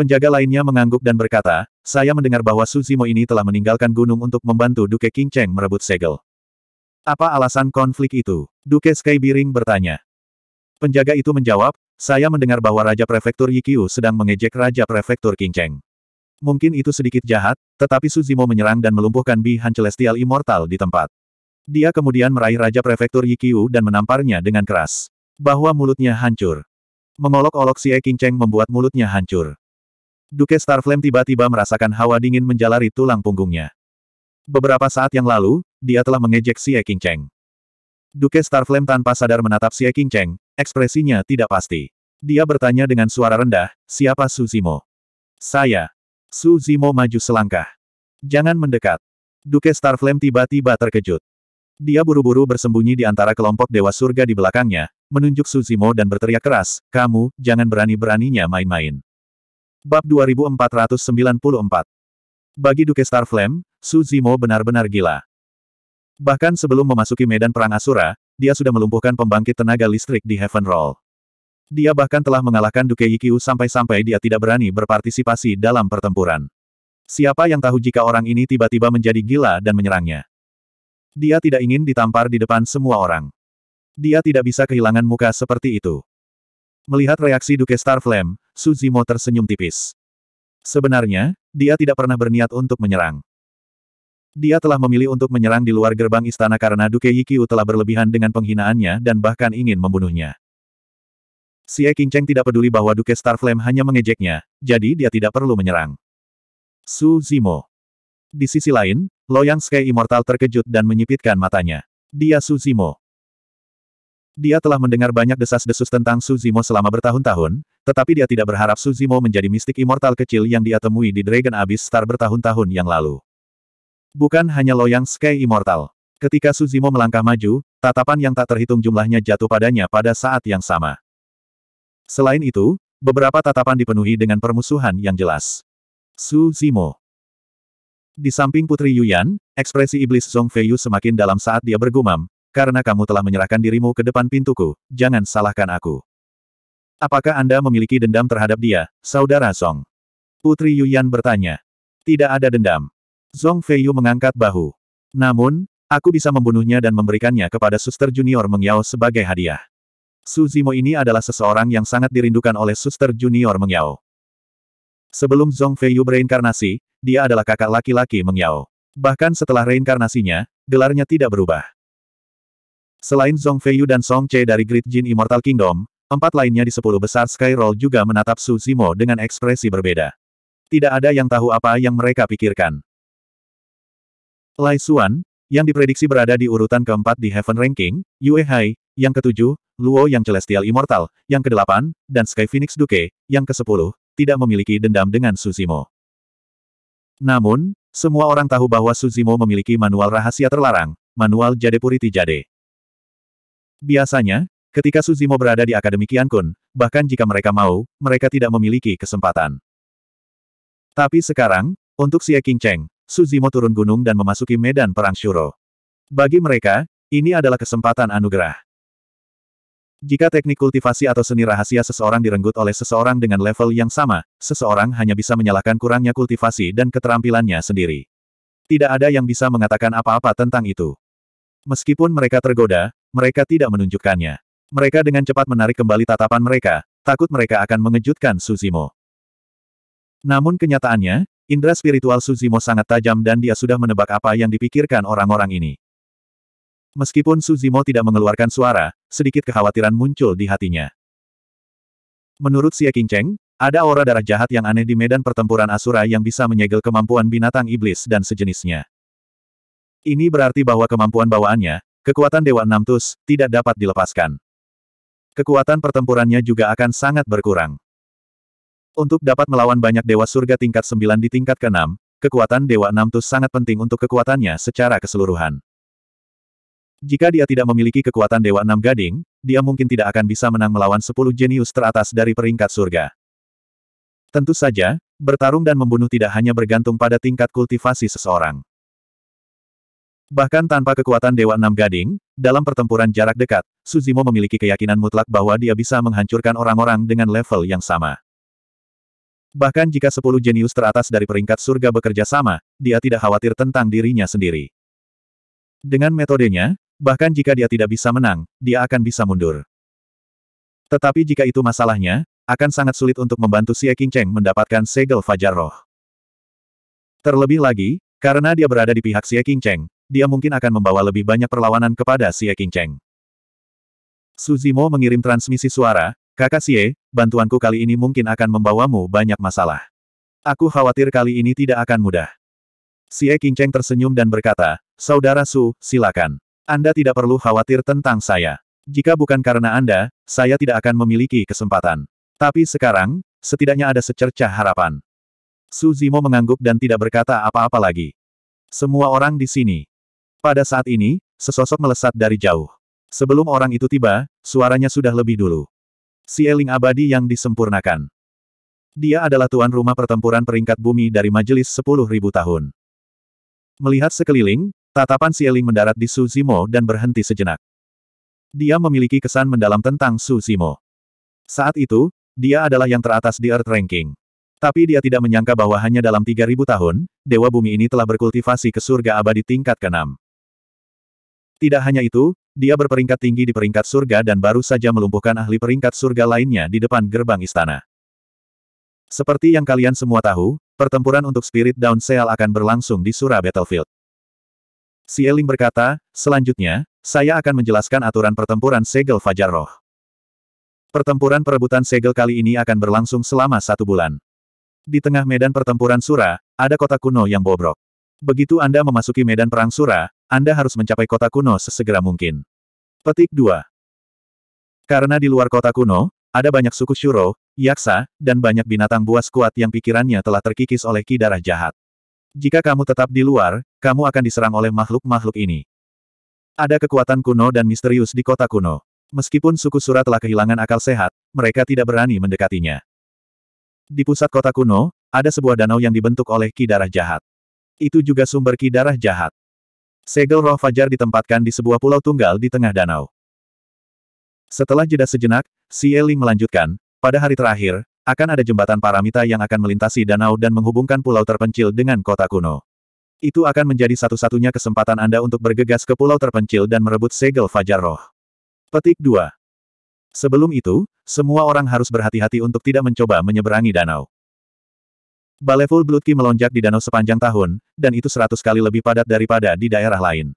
Penjaga lainnya mengangguk dan berkata, saya mendengar bahwa Su Zimo ini telah meninggalkan gunung untuk membantu Duke King Cheng merebut segel. Apa alasan konflik itu? Duke Sky Biring bertanya. Penjaga itu menjawab, saya mendengar bahwa Raja Prefektur Yikiu sedang mengejek Raja Prefektur Cheng. Mungkin itu sedikit jahat, tetapi Suzimo menyerang dan melumpuhkan Bi Han Celestial Immortal di tempat. Dia kemudian meraih Raja Prefektur Yikiu dan menamparnya dengan keras. Bahwa mulutnya hancur. Mengolok-olok si Eking Cheng membuat mulutnya hancur. Duke Starflame tiba-tiba merasakan hawa dingin menjalari tulang punggungnya. Beberapa saat yang lalu, dia telah mengejek si Eking Cheng. Duke Starflame tanpa sadar menatap si Eking Cheng, ekspresinya tidak pasti. Dia bertanya dengan suara rendah, siapa Suzimo? Saya, Su Zimo maju selangkah. Jangan mendekat. Duke Starflame tiba-tiba terkejut. Dia buru-buru bersembunyi di antara kelompok Dewa Surga di belakangnya, menunjuk Su Zimo dan berteriak keras, kamu, jangan berani-beraninya main-main. Bab 2494 Bagi Duke Starflame, Su Zimo benar-benar gila. Bahkan sebelum memasuki medan perang Asura, dia sudah melumpuhkan pembangkit tenaga listrik di Heaven Roll. Dia bahkan telah mengalahkan Duke Yikyu sampai-sampai dia tidak berani berpartisipasi dalam pertempuran. Siapa yang tahu jika orang ini tiba-tiba menjadi gila dan menyerangnya. Dia tidak ingin ditampar di depan semua orang. Dia tidak bisa kehilangan muka seperti itu. Melihat reaksi Duke Starflame, Suzimo tersenyum tipis. Sebenarnya, dia tidak pernah berniat untuk menyerang. Dia telah memilih untuk menyerang di luar gerbang istana karena Duke Yikyu telah berlebihan dengan penghinaannya dan bahkan ingin membunuhnya. Si e tidak peduli bahwa Duke Starflame hanya mengejeknya, jadi dia tidak perlu menyerang. Su Zimo. Di sisi lain, Loyang Sky Immortal terkejut dan menyipitkan matanya. Dia Su Zimo. Dia telah mendengar banyak desas-desus tentang Su Zimo selama bertahun-tahun, tetapi dia tidak berharap Su Zimo menjadi mistik immortal kecil yang dia temui di Dragon Abyss Star bertahun-tahun yang lalu. Bukan hanya loyang Sky Immortal. Ketika Su Zimo melangkah maju, tatapan yang tak terhitung jumlahnya jatuh padanya pada saat yang sama. Selain itu, beberapa tatapan dipenuhi dengan permusuhan yang jelas. Su Zimo Di samping Putri Yuyan, ekspresi iblis Song Feiyu semakin dalam saat dia bergumam, karena kamu telah menyerahkan dirimu ke depan pintuku, jangan salahkan aku. Apakah Anda memiliki dendam terhadap dia, Saudara Song? Putri Yuyan bertanya. Tidak ada dendam. Zong Feiyu mengangkat bahu. Namun, aku bisa membunuhnya dan memberikannya kepada suster junior Mengyao sebagai hadiah. Su Zimo ini adalah seseorang yang sangat dirindukan oleh suster junior Mengyao. Sebelum Zhong Yu bereinkarnasi, dia adalah kakak laki-laki Mengyao. Bahkan setelah reinkarnasinya, gelarnya tidak berubah. Selain Zhong Yu dan Song Che dari Great Jin Immortal Kingdom, empat lainnya di sepuluh besar Skyroll juga menatap Su Zimo dengan ekspresi berbeda. Tidak ada yang tahu apa yang mereka pikirkan. Lai Xuan, yang diprediksi berada di urutan keempat di Heaven Ranking, Yue Hai, yang ketujuh, Luo yang Celestial Immortal, yang kedelapan, dan Sky Phoenix Duke, yang kesepuluh, tidak memiliki dendam dengan Suzimo. Namun, semua orang tahu bahwa Suzimo memiliki manual rahasia terlarang, manual Jade Puriti Jade. Biasanya, ketika Suzimo berada di Akademi Kun, bahkan jika mereka mau, mereka tidak memiliki kesempatan. Tapi sekarang, untuk Xie King Cheng, Suzimo turun gunung dan memasuki medan perang Shuro. Bagi mereka, ini adalah kesempatan anugerah. Jika teknik kultivasi atau seni rahasia seseorang direnggut oleh seseorang dengan level yang sama, seseorang hanya bisa menyalahkan kurangnya kultivasi dan keterampilannya sendiri. Tidak ada yang bisa mengatakan apa-apa tentang itu. Meskipun mereka tergoda, mereka tidak menunjukkannya. Mereka dengan cepat menarik kembali tatapan mereka, takut mereka akan mengejutkan Suzimo. Namun kenyataannya, indera spiritual Suzimo sangat tajam dan dia sudah menebak apa yang dipikirkan orang-orang ini. Meskipun Suzimo tidak mengeluarkan suara, sedikit kekhawatiran muncul di hatinya. Menurut Xie Qingcheng, ada aura darah jahat yang aneh di medan pertempuran Asura yang bisa menyegel kemampuan binatang iblis dan sejenisnya. Ini berarti bahwa kemampuan bawaannya, kekuatan Dewa enam tus, tidak dapat dilepaskan. Kekuatan pertempurannya juga akan sangat berkurang. Untuk dapat melawan banyak Dewa Surga tingkat 9 di tingkat ke kekuatan Dewa enam tus sangat penting untuk kekuatannya secara keseluruhan. Jika dia tidak memiliki kekuatan Dewa Enam Gading, dia mungkin tidak akan bisa menang melawan sepuluh jenius teratas dari peringkat surga. Tentu saja, bertarung dan membunuh tidak hanya bergantung pada tingkat kultivasi seseorang. Bahkan tanpa kekuatan Dewa Enam Gading, dalam pertempuran jarak dekat, Suzimo memiliki keyakinan mutlak bahwa dia bisa menghancurkan orang-orang dengan level yang sama. Bahkan jika sepuluh jenius teratas dari peringkat surga bekerja sama, dia tidak khawatir tentang dirinya sendiri. Dengan metodenya, Bahkan jika dia tidak bisa menang, dia akan bisa mundur. Tetapi jika itu masalahnya, akan sangat sulit untuk membantu Xie Qingcheng mendapatkan segel fajar roh. Terlebih lagi, karena dia berada di pihak Xie Qingcheng, dia mungkin akan membawa lebih banyak perlawanan kepada Xie Qingcheng. Suzimo mengirim transmisi suara, Kakak Xie, bantuanku kali ini mungkin akan membawamu banyak masalah. Aku khawatir kali ini tidak akan mudah. Xie Qingcheng tersenyum dan berkata, Saudara Su, silakan. Anda tidak perlu khawatir tentang saya. Jika bukan karena Anda, saya tidak akan memiliki kesempatan. Tapi sekarang, setidaknya ada secercah harapan. Su Zimo mengangguk dan tidak berkata apa-apa lagi. Semua orang di sini. Pada saat ini, sesosok melesat dari jauh. Sebelum orang itu tiba, suaranya sudah lebih dulu. Si Eling abadi yang disempurnakan. Dia adalah tuan rumah pertempuran peringkat bumi dari majelis 10.000 tahun. Melihat sekeliling, Tatapan Sieling mendarat di Su Zimo dan berhenti sejenak. Dia memiliki kesan mendalam tentang Su Zimo. Saat itu, dia adalah yang teratas di Earth Ranking. Tapi dia tidak menyangka bahwa hanya dalam 3000 tahun, Dewa Bumi ini telah berkultivasi ke surga abadi tingkat ke-6. Tidak hanya itu, dia berperingkat tinggi di peringkat surga dan baru saja melumpuhkan ahli peringkat surga lainnya di depan gerbang istana. Seperti yang kalian semua tahu, pertempuran untuk Spirit Down Seal akan berlangsung di Sura Battlefield. Sieling berkata, selanjutnya, saya akan menjelaskan aturan pertempuran segel Fajar Roh. Pertempuran perebutan segel kali ini akan berlangsung selama satu bulan. Di tengah medan pertempuran Sura, ada kota kuno yang bobrok. Begitu Anda memasuki medan perang Sura, Anda harus mencapai kota kuno sesegera mungkin. Petik 2. Karena di luar kota kuno, ada banyak suku Shuro, Yaksa, dan banyak binatang buas kuat yang pikirannya telah terkikis oleh ki jahat. Jika kamu tetap di luar, kamu akan diserang oleh makhluk-makhluk ini. Ada kekuatan kuno dan misterius di kota kuno. Meskipun suku Sura telah kehilangan akal sehat, mereka tidak berani mendekatinya. Di pusat kota kuno, ada sebuah danau yang dibentuk oleh ki darah jahat. Itu juga sumber ki darah jahat. Segel roh fajar ditempatkan di sebuah pulau tunggal di tengah danau. Setelah jeda sejenak, si Eling melanjutkan, pada hari terakhir, akan ada jembatan paramita yang akan melintasi danau dan menghubungkan pulau terpencil dengan kota kuno. Itu akan menjadi satu-satunya kesempatan Anda untuk bergegas ke pulau terpencil dan merebut segel Fajar Roh. Petik 2. Sebelum itu, semua orang harus berhati-hati untuk tidak mencoba menyeberangi danau. Baleful Bloodki melonjak di danau sepanjang tahun, dan itu seratus kali lebih padat daripada di daerah lain.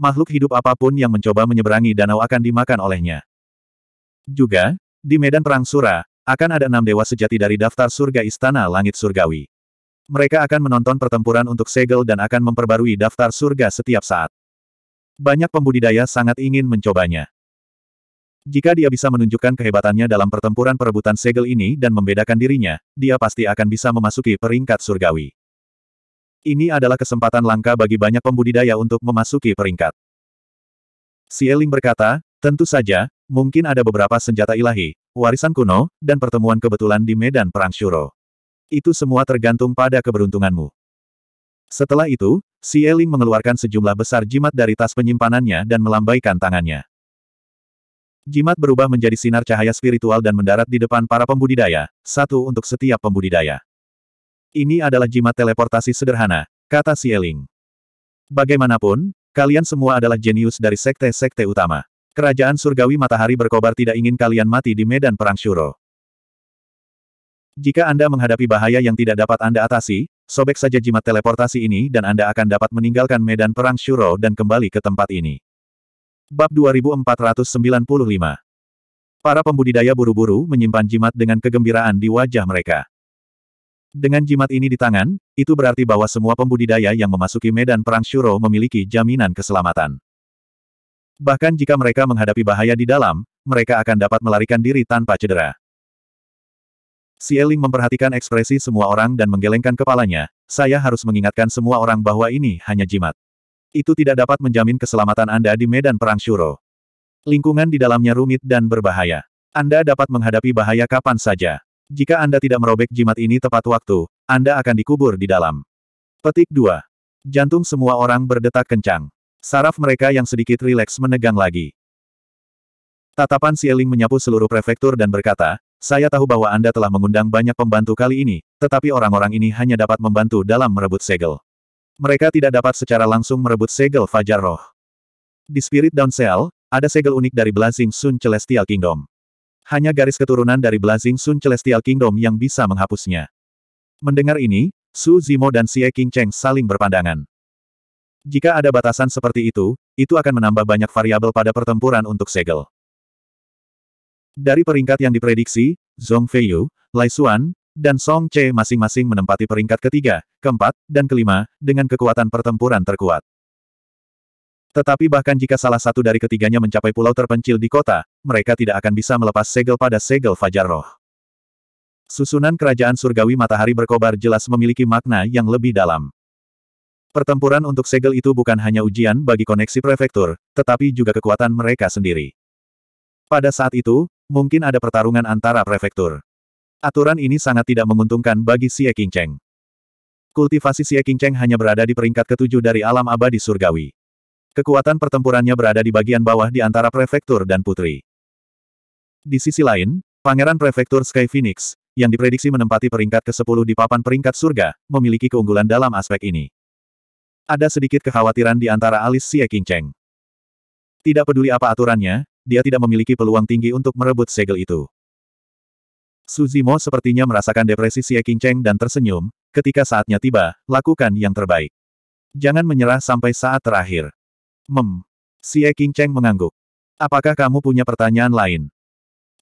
Makhluk hidup apapun yang mencoba menyeberangi danau akan dimakan olehnya. Juga, di medan perang Sura, akan ada enam dewa sejati dari daftar surga Istana Langit Surgawi. Mereka akan menonton pertempuran untuk segel dan akan memperbarui daftar surga setiap saat. Banyak pembudidaya sangat ingin mencobanya. Jika dia bisa menunjukkan kehebatannya dalam pertempuran perebutan segel ini dan membedakan dirinya, dia pasti akan bisa memasuki peringkat surgawi. Ini adalah kesempatan langka bagi banyak pembudidaya untuk memasuki peringkat. Sieling berkata, tentu saja, mungkin ada beberapa senjata ilahi, warisan kuno, dan pertemuan kebetulan di medan perang Shuro. Itu semua tergantung pada keberuntunganmu. Setelah itu, si Eling mengeluarkan sejumlah besar jimat dari tas penyimpanannya dan melambaikan tangannya. Jimat berubah menjadi sinar cahaya spiritual dan mendarat di depan para pembudidaya, satu untuk setiap pembudidaya. Ini adalah jimat teleportasi sederhana, kata si Eling. Bagaimanapun, kalian semua adalah jenius dari sekte-sekte utama. Kerajaan surgawi matahari berkobar tidak ingin kalian mati di medan perang Syuro. Jika Anda menghadapi bahaya yang tidak dapat Anda atasi, sobek saja jimat teleportasi ini dan Anda akan dapat meninggalkan medan perang Shuro dan kembali ke tempat ini. Bab 2495 Para pembudidaya buru-buru menyimpan jimat dengan kegembiraan di wajah mereka. Dengan jimat ini di tangan, itu berarti bahwa semua pembudidaya yang memasuki medan perang Shuro memiliki jaminan keselamatan. Bahkan jika mereka menghadapi bahaya di dalam, mereka akan dapat melarikan diri tanpa cedera. Sieling memperhatikan ekspresi semua orang dan menggelengkan kepalanya, saya harus mengingatkan semua orang bahwa ini hanya jimat. Itu tidak dapat menjamin keselamatan Anda di medan perang Shuro. Lingkungan di dalamnya rumit dan berbahaya. Anda dapat menghadapi bahaya kapan saja. Jika Anda tidak merobek jimat ini tepat waktu, Anda akan dikubur di dalam. Petik 2. Jantung semua orang berdetak kencang. Saraf mereka yang sedikit rileks menegang lagi. Tatapan Sieling menyapu seluruh prefektur dan berkata, saya tahu bahwa Anda telah mengundang banyak pembantu kali ini, tetapi orang-orang ini hanya dapat membantu dalam merebut segel. Mereka tidak dapat secara langsung merebut segel Fajar Roh. Di Spirit Down Cell, ada segel unik dari Blazing Sun Celestial Kingdom. Hanya garis keturunan dari Blazing Sun Celestial Kingdom yang bisa menghapusnya. Mendengar ini, Su Zimo dan Xie King Cheng saling berpandangan. Jika ada batasan seperti itu, itu akan menambah banyak variabel pada pertempuran untuk segel. Dari peringkat yang diprediksi, Zhong Feiyu, Lai Xuan, dan Song Che masing-masing menempati peringkat ketiga, keempat, dan kelima, dengan kekuatan pertempuran terkuat. Tetapi bahkan jika salah satu dari ketiganya mencapai pulau terpencil di kota, mereka tidak akan bisa melepas segel pada segel Fajar Roh. Susunan kerajaan surgawi matahari berkobar jelas memiliki makna yang lebih dalam. Pertempuran untuk segel itu bukan hanya ujian bagi koneksi prefektur, tetapi juga kekuatan mereka sendiri. Pada saat itu, Mungkin ada pertarungan antara prefektur. Aturan ini sangat tidak menguntungkan bagi Xie Qingcheng. Kultivasi Xie Qingcheng hanya berada di peringkat ketujuh dari alam abadi surgawi. Kekuatan pertempurannya berada di bagian bawah di antara prefektur dan putri. Di sisi lain, Pangeran Prefektur Sky Phoenix, yang diprediksi menempati peringkat ke-10 di papan peringkat surga, memiliki keunggulan dalam aspek ini. Ada sedikit kekhawatiran di antara alis Xie Qingcheng. Tidak peduli apa aturannya, dia tidak memiliki peluang tinggi untuk merebut segel itu. Suzimo sepertinya merasakan depresi Xie Cheng dan tersenyum, ketika saatnya tiba, lakukan yang terbaik. Jangan menyerah sampai saat terakhir. Mem. Xie Cheng mengangguk. Apakah kamu punya pertanyaan lain?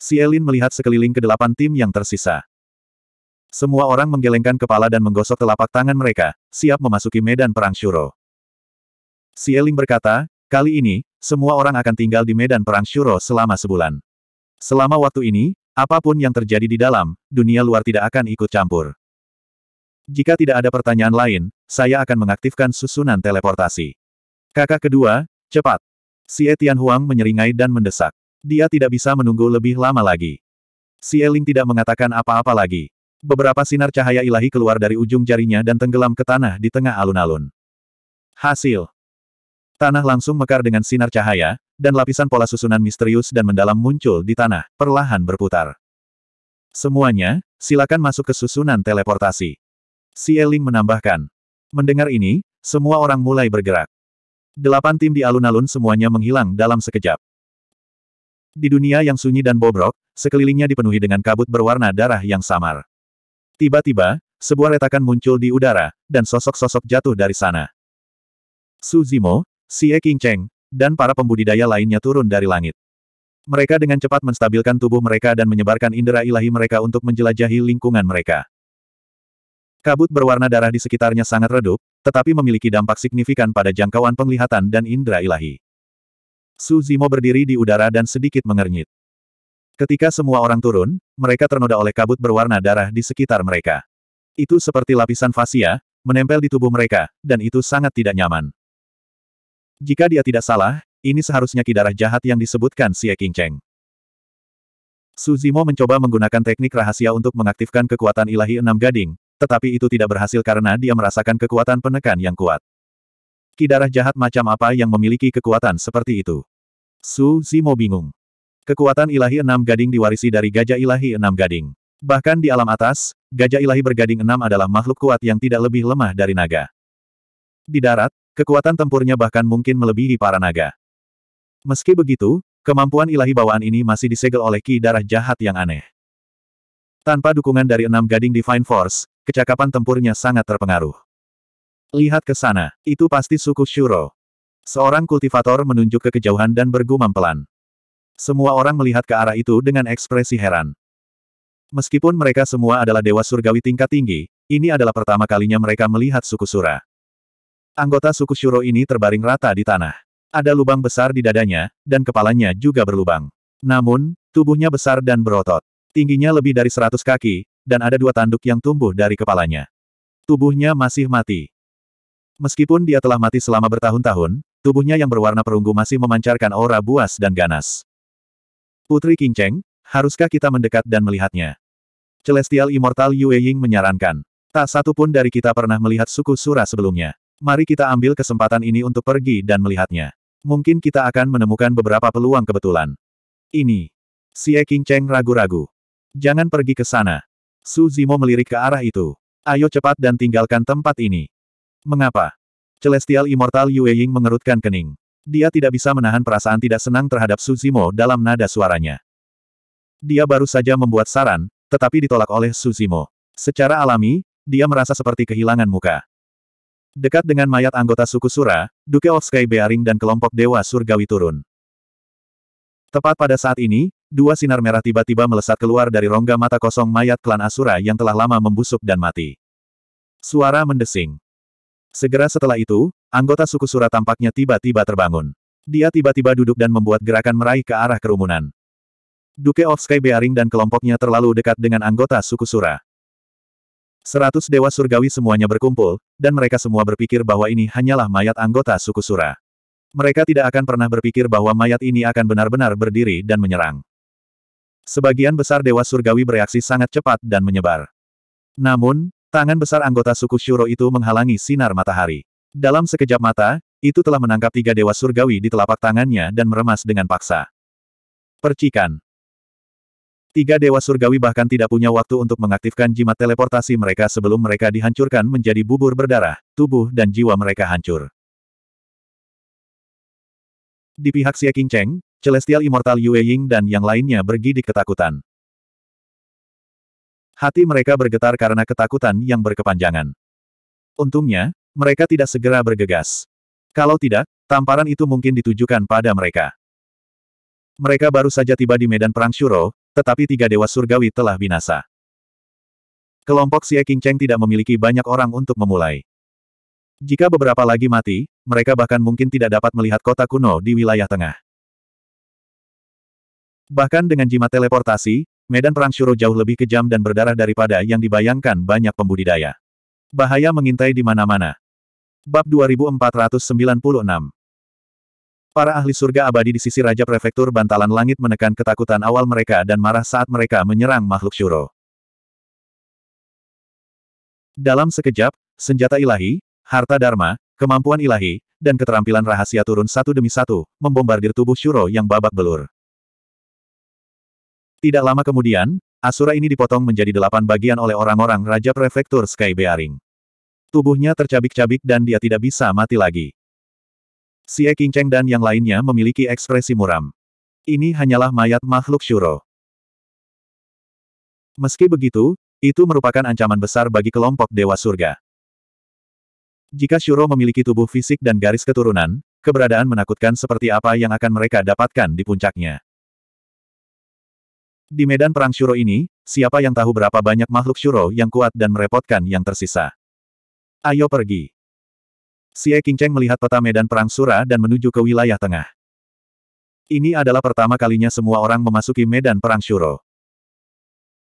Si Elin melihat sekeliling kedelapan tim yang tersisa. Semua orang menggelengkan kepala dan menggosok telapak tangan mereka, siap memasuki medan perang Shuro. Elin berkata, kali ini, semua orang akan tinggal di medan perang Shuro selama sebulan. Selama waktu ini, apapun yang terjadi di dalam, dunia luar tidak akan ikut campur. Jika tidak ada pertanyaan lain, saya akan mengaktifkan susunan teleportasi. Kakak kedua, cepat. Si Etian Huang menyeringai dan mendesak. Dia tidak bisa menunggu lebih lama lagi. Si Eling tidak mengatakan apa-apa lagi. Beberapa sinar cahaya ilahi keluar dari ujung jarinya dan tenggelam ke tanah di tengah alun-alun. Hasil Tanah langsung mekar dengan sinar cahaya, dan lapisan pola susunan misterius dan mendalam muncul di tanah, perlahan berputar. Semuanya, silakan masuk ke susunan teleportasi. Si Eling menambahkan. Mendengar ini, semua orang mulai bergerak. Delapan tim di alun-alun semuanya menghilang dalam sekejap. Di dunia yang sunyi dan bobrok, sekelilingnya dipenuhi dengan kabut berwarna darah yang samar. Tiba-tiba, sebuah retakan muncul di udara, dan sosok-sosok jatuh dari sana. Suzimo, Xie Cheng dan para pembudidaya lainnya turun dari langit. Mereka dengan cepat menstabilkan tubuh mereka dan menyebarkan indera ilahi mereka untuk menjelajahi lingkungan mereka. Kabut berwarna darah di sekitarnya sangat redup, tetapi memiliki dampak signifikan pada jangkauan penglihatan dan indera ilahi. Su Zimo berdiri di udara dan sedikit mengernyit. Ketika semua orang turun, mereka ternoda oleh kabut berwarna darah di sekitar mereka. Itu seperti lapisan fasia, menempel di tubuh mereka, dan itu sangat tidak nyaman. Jika dia tidak salah, ini seharusnya ki jahat yang disebutkan Xie Qingcheng. Suzimo mencoba menggunakan teknik rahasia untuk mengaktifkan kekuatan ilahi enam gading, tetapi itu tidak berhasil karena dia merasakan kekuatan penekan yang kuat. Ki jahat macam apa yang memiliki kekuatan seperti itu? Su Zimo bingung. Kekuatan ilahi enam gading diwarisi dari gajah ilahi enam gading. Bahkan di alam atas, gajah ilahi bergading enam adalah makhluk kuat yang tidak lebih lemah dari naga. Di darat, Kekuatan tempurnya bahkan mungkin melebihi para naga. Meski begitu, kemampuan ilahi bawaan ini masih disegel oleh ki darah jahat yang aneh. Tanpa dukungan dari enam gading Divine Force, kecakapan tempurnya sangat terpengaruh. Lihat ke sana, itu pasti suku Shuro. Seorang kultivator menunjuk ke kejauhan dan bergumam pelan. Semua orang melihat ke arah itu dengan ekspresi heran. Meskipun mereka semua adalah dewa surgawi tingkat tinggi, ini adalah pertama kalinya mereka melihat suku Sura. Anggota suku Shuro ini terbaring rata di tanah. Ada lubang besar di dadanya, dan kepalanya juga berlubang. Namun, tubuhnya besar dan berotot. Tingginya lebih dari 100 kaki, dan ada dua tanduk yang tumbuh dari kepalanya. Tubuhnya masih mati. Meskipun dia telah mati selama bertahun-tahun, tubuhnya yang berwarna perunggu masih memancarkan aura buas dan ganas. Putri Cheng, haruskah kita mendekat dan melihatnya? Celestial Immortal Yue Ying menyarankan. Tak satu pun dari kita pernah melihat suku Sura sebelumnya. Mari kita ambil kesempatan ini untuk pergi dan melihatnya. Mungkin kita akan menemukan beberapa peluang kebetulan. Ini. Si King Cheng ragu-ragu. Jangan pergi ke sana. Su Zimo melirik ke arah itu. Ayo cepat dan tinggalkan tempat ini. Mengapa? Celestial Immortal Yue Ying mengerutkan kening. Dia tidak bisa menahan perasaan tidak senang terhadap Su Zimo dalam nada suaranya. Dia baru saja membuat saran, tetapi ditolak oleh Su Zimo. Secara alami, dia merasa seperti kehilangan muka. Dekat dengan mayat anggota suku Sura, Duke of Sky Bearing dan kelompok Dewa Surgawi turun. Tepat pada saat ini, dua sinar merah tiba-tiba melesat keluar dari rongga mata kosong mayat klan Asura yang telah lama membusuk dan mati. Suara mendesing. Segera setelah itu, anggota suku Sura tampaknya tiba-tiba terbangun. Dia tiba-tiba duduk dan membuat gerakan meraih ke arah kerumunan. Duke of Sky Bearing dan kelompoknya terlalu dekat dengan anggota suku Sura. Seratus dewa surgawi semuanya berkumpul, dan mereka semua berpikir bahwa ini hanyalah mayat anggota suku Sura. Mereka tidak akan pernah berpikir bahwa mayat ini akan benar-benar berdiri dan menyerang. Sebagian besar dewa surgawi bereaksi sangat cepat dan menyebar. Namun, tangan besar anggota suku Shuro itu menghalangi sinar matahari. Dalam sekejap mata, itu telah menangkap tiga dewa surgawi di telapak tangannya dan meremas dengan paksa. Percikan. Tiga dewa surgawi bahkan tidak punya waktu untuk mengaktifkan jimat teleportasi mereka sebelum mereka dihancurkan menjadi bubur berdarah, tubuh dan jiwa mereka hancur. Di pihak Xie Qingcheng, Celestial Immortal Yue Ying dan yang lainnya bergidik ketakutan. Hati mereka bergetar karena ketakutan yang berkepanjangan. Untungnya, mereka tidak segera bergegas. Kalau tidak, tamparan itu mungkin ditujukan pada mereka. Mereka baru saja tiba di medan perang Shuro, tetapi tiga dewa surgawi telah binasa. Kelompok Xie Cheng tidak memiliki banyak orang untuk memulai. Jika beberapa lagi mati, mereka bahkan mungkin tidak dapat melihat kota kuno di wilayah tengah. Bahkan dengan jimat teleportasi, medan perang Shuro jauh lebih kejam dan berdarah daripada yang dibayangkan banyak pembudidaya. Bahaya mengintai di mana-mana. Bab 2496 Para ahli surga abadi di sisi Raja Prefektur Bantalan Langit menekan ketakutan awal mereka dan marah saat mereka menyerang makhluk syuro. Dalam sekejap, senjata ilahi, harta dharma, kemampuan ilahi, dan keterampilan rahasia turun satu demi satu, membombardir tubuh syuro yang babak belur. Tidak lama kemudian, Asura ini dipotong menjadi delapan bagian oleh orang-orang Raja Prefektur Sky Bearing. Tubuhnya tercabik-cabik dan dia tidak bisa mati lagi. Xie Qingcheng dan yang lainnya memiliki ekspresi muram. Ini hanyalah mayat makhluk Shuro. Meski begitu, itu merupakan ancaman besar bagi kelompok Dewa Surga. Jika Shuro memiliki tubuh fisik dan garis keturunan, keberadaan menakutkan seperti apa yang akan mereka dapatkan di puncaknya. Di medan perang Shuro ini, siapa yang tahu berapa banyak makhluk Shuro yang kuat dan merepotkan yang tersisa. Ayo pergi. Xie Qingcheng melihat peta medan perang Sura dan menuju ke wilayah tengah. Ini adalah pertama kalinya semua orang memasuki medan perang Shuro.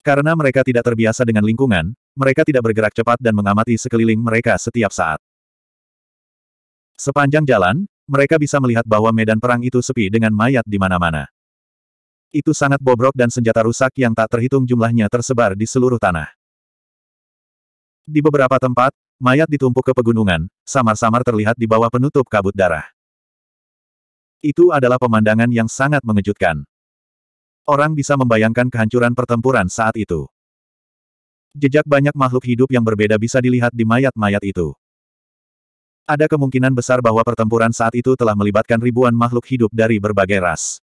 Karena mereka tidak terbiasa dengan lingkungan, mereka tidak bergerak cepat dan mengamati sekeliling mereka setiap saat. Sepanjang jalan, mereka bisa melihat bahwa medan perang itu sepi dengan mayat di mana-mana. Itu sangat bobrok dan senjata rusak yang tak terhitung jumlahnya tersebar di seluruh tanah. Di beberapa tempat, mayat ditumpuk ke pegunungan, samar-samar terlihat di bawah penutup kabut darah. Itu adalah pemandangan yang sangat mengejutkan. Orang bisa membayangkan kehancuran pertempuran saat itu. Jejak banyak makhluk hidup yang berbeda bisa dilihat di mayat-mayat itu. Ada kemungkinan besar bahwa pertempuran saat itu telah melibatkan ribuan makhluk hidup dari berbagai ras.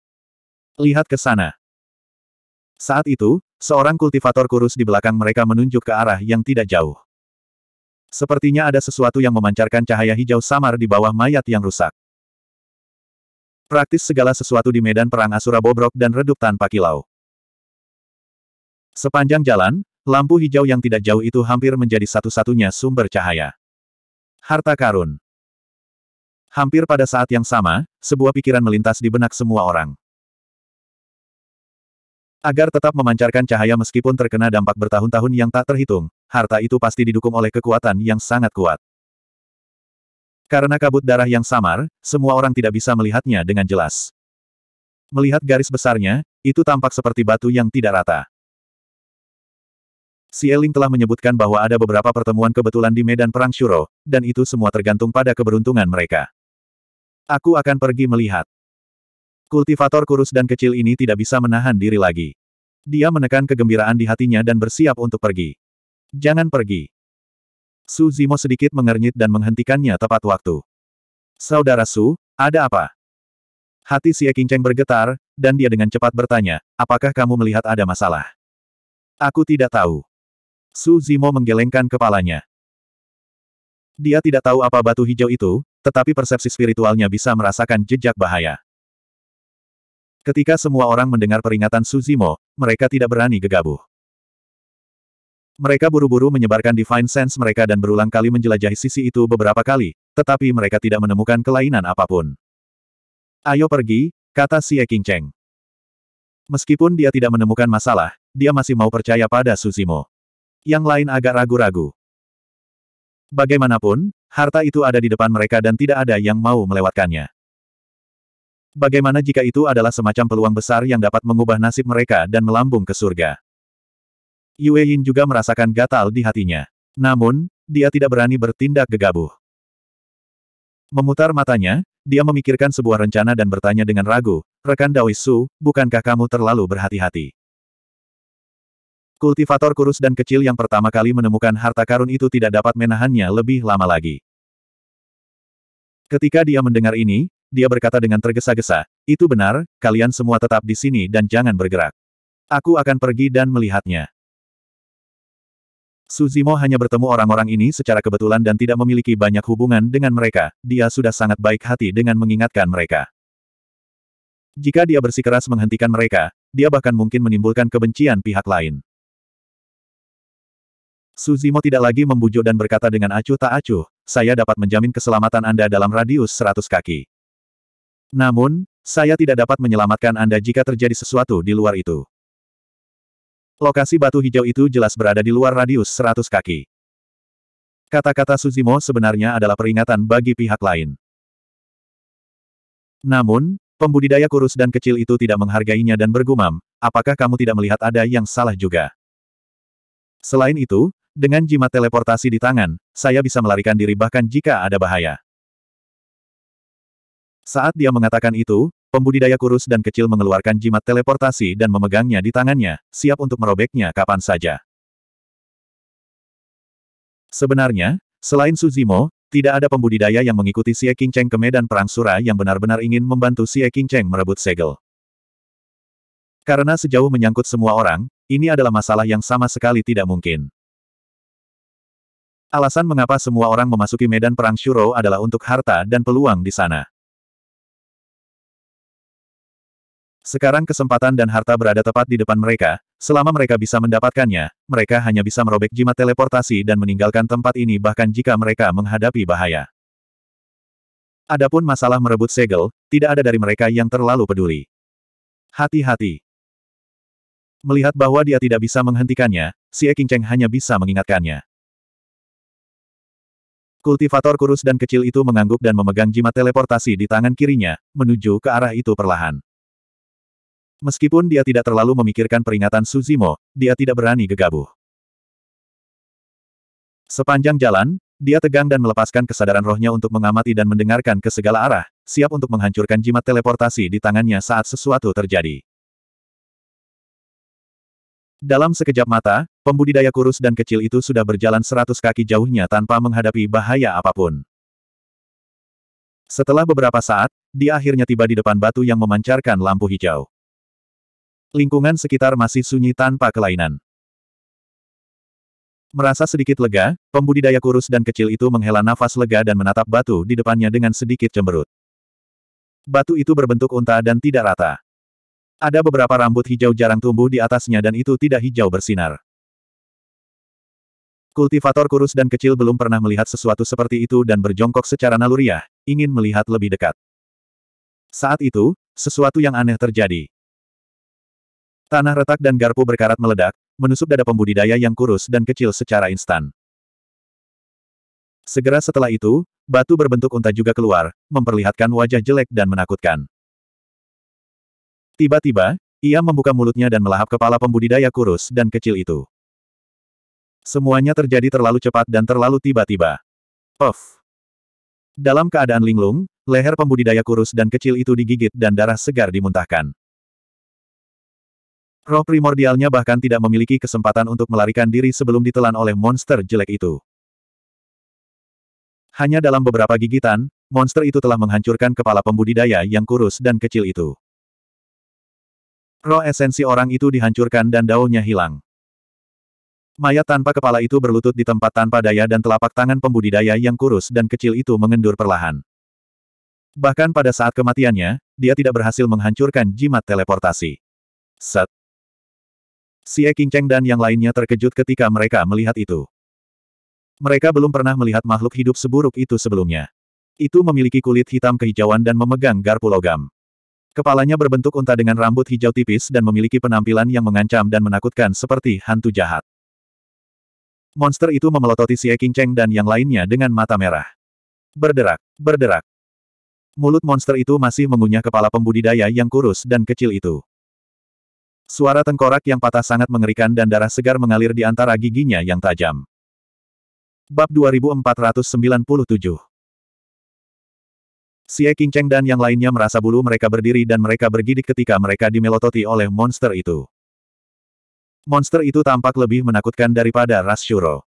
Lihat ke sana. Saat itu, seorang kultivator kurus di belakang mereka menunjuk ke arah yang tidak jauh. Sepertinya ada sesuatu yang memancarkan cahaya hijau samar di bawah mayat yang rusak. Praktis segala sesuatu di medan perang Asura bobrok dan redup tanpa kilau. Sepanjang jalan, lampu hijau yang tidak jauh itu hampir menjadi satu-satunya sumber cahaya. Harta karun. Hampir pada saat yang sama, sebuah pikiran melintas di benak semua orang. Agar tetap memancarkan cahaya meskipun terkena dampak bertahun-tahun yang tak terhitung, harta itu pasti didukung oleh kekuatan yang sangat kuat. Karena kabut darah yang samar, semua orang tidak bisa melihatnya dengan jelas. Melihat garis besarnya, itu tampak seperti batu yang tidak rata. Si Eling telah menyebutkan bahwa ada beberapa pertemuan kebetulan di medan perang Shuro, dan itu semua tergantung pada keberuntungan mereka. Aku akan pergi melihat. Kultivator kurus dan kecil ini tidak bisa menahan diri lagi. Dia menekan kegembiraan di hatinya dan bersiap untuk pergi. Jangan pergi. Su Zimo sedikit mengernyit dan menghentikannya tepat waktu. Saudara Su, ada apa? Hati Si Ekinceng bergetar, dan dia dengan cepat bertanya, apakah kamu melihat ada masalah? Aku tidak tahu. Su Zimo menggelengkan kepalanya. Dia tidak tahu apa batu hijau itu, tetapi persepsi spiritualnya bisa merasakan jejak bahaya. Ketika semua orang mendengar peringatan Suzimo, mereka tidak berani gegabah. Mereka buru-buru menyebarkan Divine Sense mereka dan berulang kali menjelajahi sisi itu beberapa kali, tetapi mereka tidak menemukan kelainan apapun. Ayo pergi, kata Xie Qingcheng. Meskipun dia tidak menemukan masalah, dia masih mau percaya pada Suzimo. Yang lain agak ragu-ragu. Bagaimanapun, harta itu ada di depan mereka dan tidak ada yang mau melewatkannya. Bagaimana jika itu adalah semacam peluang besar yang dapat mengubah nasib mereka dan melambung ke surga? Yue Yin juga merasakan gatal di hatinya. Namun, dia tidak berani bertindak gegabah. Memutar matanya, dia memikirkan sebuah rencana dan bertanya dengan ragu, rekan Dawei Su, bukankah kamu terlalu berhati-hati? Kultivator kurus dan kecil yang pertama kali menemukan harta karun itu tidak dapat menahannya lebih lama lagi. Ketika dia mendengar ini, dia berkata dengan tergesa-gesa, itu benar, kalian semua tetap di sini dan jangan bergerak. Aku akan pergi dan melihatnya. Suzimo hanya bertemu orang-orang ini secara kebetulan dan tidak memiliki banyak hubungan dengan mereka, dia sudah sangat baik hati dengan mengingatkan mereka. Jika dia bersikeras menghentikan mereka, dia bahkan mungkin menimbulkan kebencian pihak lain. Suzimo tidak lagi membujuk dan berkata dengan acuh tak acuh, saya dapat menjamin keselamatan Anda dalam radius 100 kaki. Namun, saya tidak dapat menyelamatkan Anda jika terjadi sesuatu di luar itu. Lokasi batu hijau itu jelas berada di luar radius 100 kaki. Kata-kata Suzimo sebenarnya adalah peringatan bagi pihak lain. Namun, pembudidaya kurus dan kecil itu tidak menghargainya dan bergumam, apakah kamu tidak melihat ada yang salah juga? Selain itu, dengan jimat teleportasi di tangan, saya bisa melarikan diri bahkan jika ada bahaya. Saat dia mengatakan itu, pembudidaya kurus dan kecil mengeluarkan jimat teleportasi dan memegangnya di tangannya, siap untuk merobeknya kapan saja. Sebenarnya, selain Suzimo, tidak ada pembudidaya yang mengikuti Xie Qingcheng ke medan perang Sura yang benar-benar ingin membantu Xie Qingcheng merebut segel. Karena sejauh menyangkut semua orang, ini adalah masalah yang sama sekali tidak mungkin. Alasan mengapa semua orang memasuki medan perang Shuro adalah untuk harta dan peluang di sana. Sekarang kesempatan dan harta berada tepat di depan mereka, selama mereka bisa mendapatkannya, mereka hanya bisa merobek jimat teleportasi dan meninggalkan tempat ini bahkan jika mereka menghadapi bahaya. Adapun masalah merebut segel, tidak ada dari mereka yang terlalu peduli. Hati-hati. Melihat bahwa dia tidak bisa menghentikannya, si Eking Cheng hanya bisa mengingatkannya. Kultivator kurus dan kecil itu mengangguk dan memegang jimat teleportasi di tangan kirinya, menuju ke arah itu perlahan. Meskipun dia tidak terlalu memikirkan peringatan Suzimo, dia tidak berani gegabah. Sepanjang jalan, dia tegang dan melepaskan kesadaran rohnya untuk mengamati dan mendengarkan ke segala arah, siap untuk menghancurkan jimat teleportasi di tangannya saat sesuatu terjadi. Dalam sekejap mata, pembudidaya kurus dan kecil itu sudah berjalan seratus kaki jauhnya tanpa menghadapi bahaya apapun. Setelah beberapa saat, dia akhirnya tiba di depan batu yang memancarkan lampu hijau. Lingkungan sekitar masih sunyi tanpa kelainan. Merasa sedikit lega, pembudidaya kurus dan kecil itu menghela nafas lega dan menatap batu di depannya dengan sedikit cemberut. Batu itu berbentuk unta dan tidak rata. Ada beberapa rambut hijau jarang tumbuh di atasnya dan itu tidak hijau bersinar. Kultivator kurus dan kecil belum pernah melihat sesuatu seperti itu dan berjongkok secara naluriah, ingin melihat lebih dekat. Saat itu, sesuatu yang aneh terjadi. Tanah retak dan garpu berkarat meledak, menusuk dada pembudidaya yang kurus dan kecil secara instan. Segera setelah itu, batu berbentuk unta juga keluar, memperlihatkan wajah jelek dan menakutkan. Tiba-tiba, ia membuka mulutnya dan melahap kepala pembudidaya kurus dan kecil itu. Semuanya terjadi terlalu cepat dan terlalu tiba-tiba. Of! Dalam keadaan linglung, leher pembudidaya kurus dan kecil itu digigit dan darah segar dimuntahkan. Roh primordialnya bahkan tidak memiliki kesempatan untuk melarikan diri sebelum ditelan oleh monster jelek itu. Hanya dalam beberapa gigitan, monster itu telah menghancurkan kepala pembudidaya yang kurus dan kecil itu. Roh esensi orang itu dihancurkan dan daunnya hilang. Mayat tanpa kepala itu berlutut di tempat tanpa daya dan telapak tangan pembudidaya yang kurus dan kecil itu mengendur perlahan. Bahkan pada saat kematiannya, dia tidak berhasil menghancurkan jimat teleportasi. Set. Si E dan yang lainnya terkejut ketika mereka melihat itu. Mereka belum pernah melihat makhluk hidup seburuk itu sebelumnya. Itu memiliki kulit hitam kehijauan dan memegang garpu logam. Kepalanya berbentuk unta dengan rambut hijau tipis dan memiliki penampilan yang mengancam dan menakutkan seperti hantu jahat. Monster itu memelototi si Eking dan yang lainnya dengan mata merah. Berderak, berderak. Mulut monster itu masih mengunyah kepala pembudidaya yang kurus dan kecil itu. Suara tengkorak yang patah sangat mengerikan dan darah segar mengalir di antara giginya yang tajam. Bab 2497 Xie Cheng dan yang lainnya merasa bulu mereka berdiri dan mereka bergidik ketika mereka dimelototi oleh monster itu. Monster itu tampak lebih menakutkan daripada ras Shuro.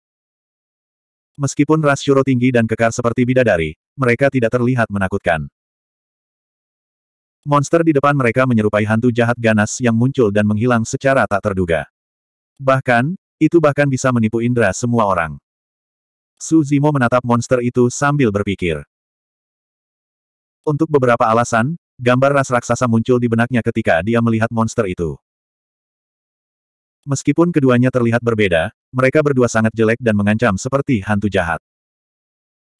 Meskipun ras Shuro tinggi dan kekar seperti bidadari, mereka tidak terlihat menakutkan. Monster di depan mereka menyerupai hantu jahat ganas yang muncul dan menghilang secara tak terduga. Bahkan, itu bahkan bisa menipu indera semua orang. Su Zimo menatap monster itu sambil berpikir. Untuk beberapa alasan, gambar ras raksasa muncul di benaknya ketika dia melihat monster itu. Meskipun keduanya terlihat berbeda, mereka berdua sangat jelek dan mengancam seperti hantu jahat.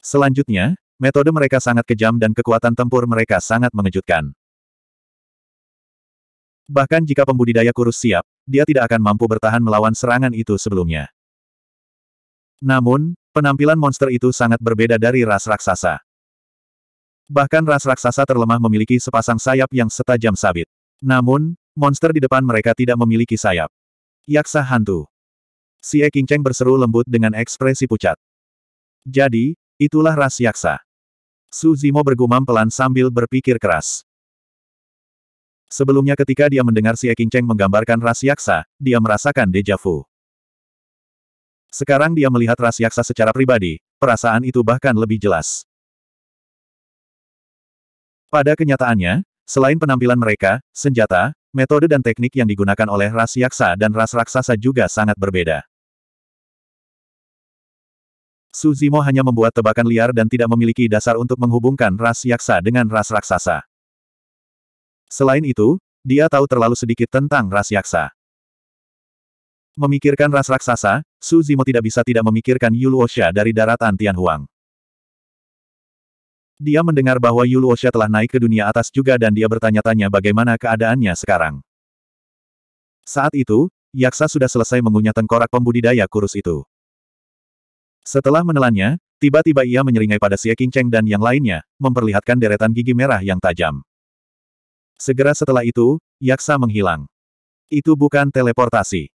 Selanjutnya, metode mereka sangat kejam dan kekuatan tempur mereka sangat mengejutkan. Bahkan jika pembudidaya kurus siap, dia tidak akan mampu bertahan melawan serangan itu sebelumnya. Namun, penampilan monster itu sangat berbeda dari ras raksasa. Bahkan ras raksasa terlemah memiliki sepasang sayap yang setajam sabit. Namun, monster di depan mereka tidak memiliki sayap. Yaksa hantu. Si E King Cheng berseru lembut dengan ekspresi pucat. Jadi, itulah ras yaksa. Su Zimo bergumam pelan sambil berpikir keras. Sebelumnya ketika dia mendengar Xie Qingcheng menggambarkan ras yaksa, dia merasakan deja vu. Sekarang dia melihat ras yaksa secara pribadi, perasaan itu bahkan lebih jelas. Pada kenyataannya, selain penampilan mereka, senjata, metode dan teknik yang digunakan oleh ras yaksa dan ras raksasa juga sangat berbeda. Suzimo hanya membuat tebakan liar dan tidak memiliki dasar untuk menghubungkan ras yaksa dengan ras raksasa. Selain itu, dia tahu terlalu sedikit tentang ras yaksa. Memikirkan ras raksasa, Su Zimo tidak bisa tidak memikirkan Yuluosha dari daratan Tianhuang. Dia mendengar bahwa Yuluosha telah naik ke dunia atas juga dan dia bertanya-tanya bagaimana keadaannya sekarang. Saat itu, Yaksa sudah selesai mengunyah tengkorak pembudidaya kurus itu. Setelah menelannya, tiba-tiba ia menyeringai pada Xie Qingcheng dan yang lainnya, memperlihatkan deretan gigi merah yang tajam. Segera setelah itu, Yaksa menghilang. Itu bukan teleportasi.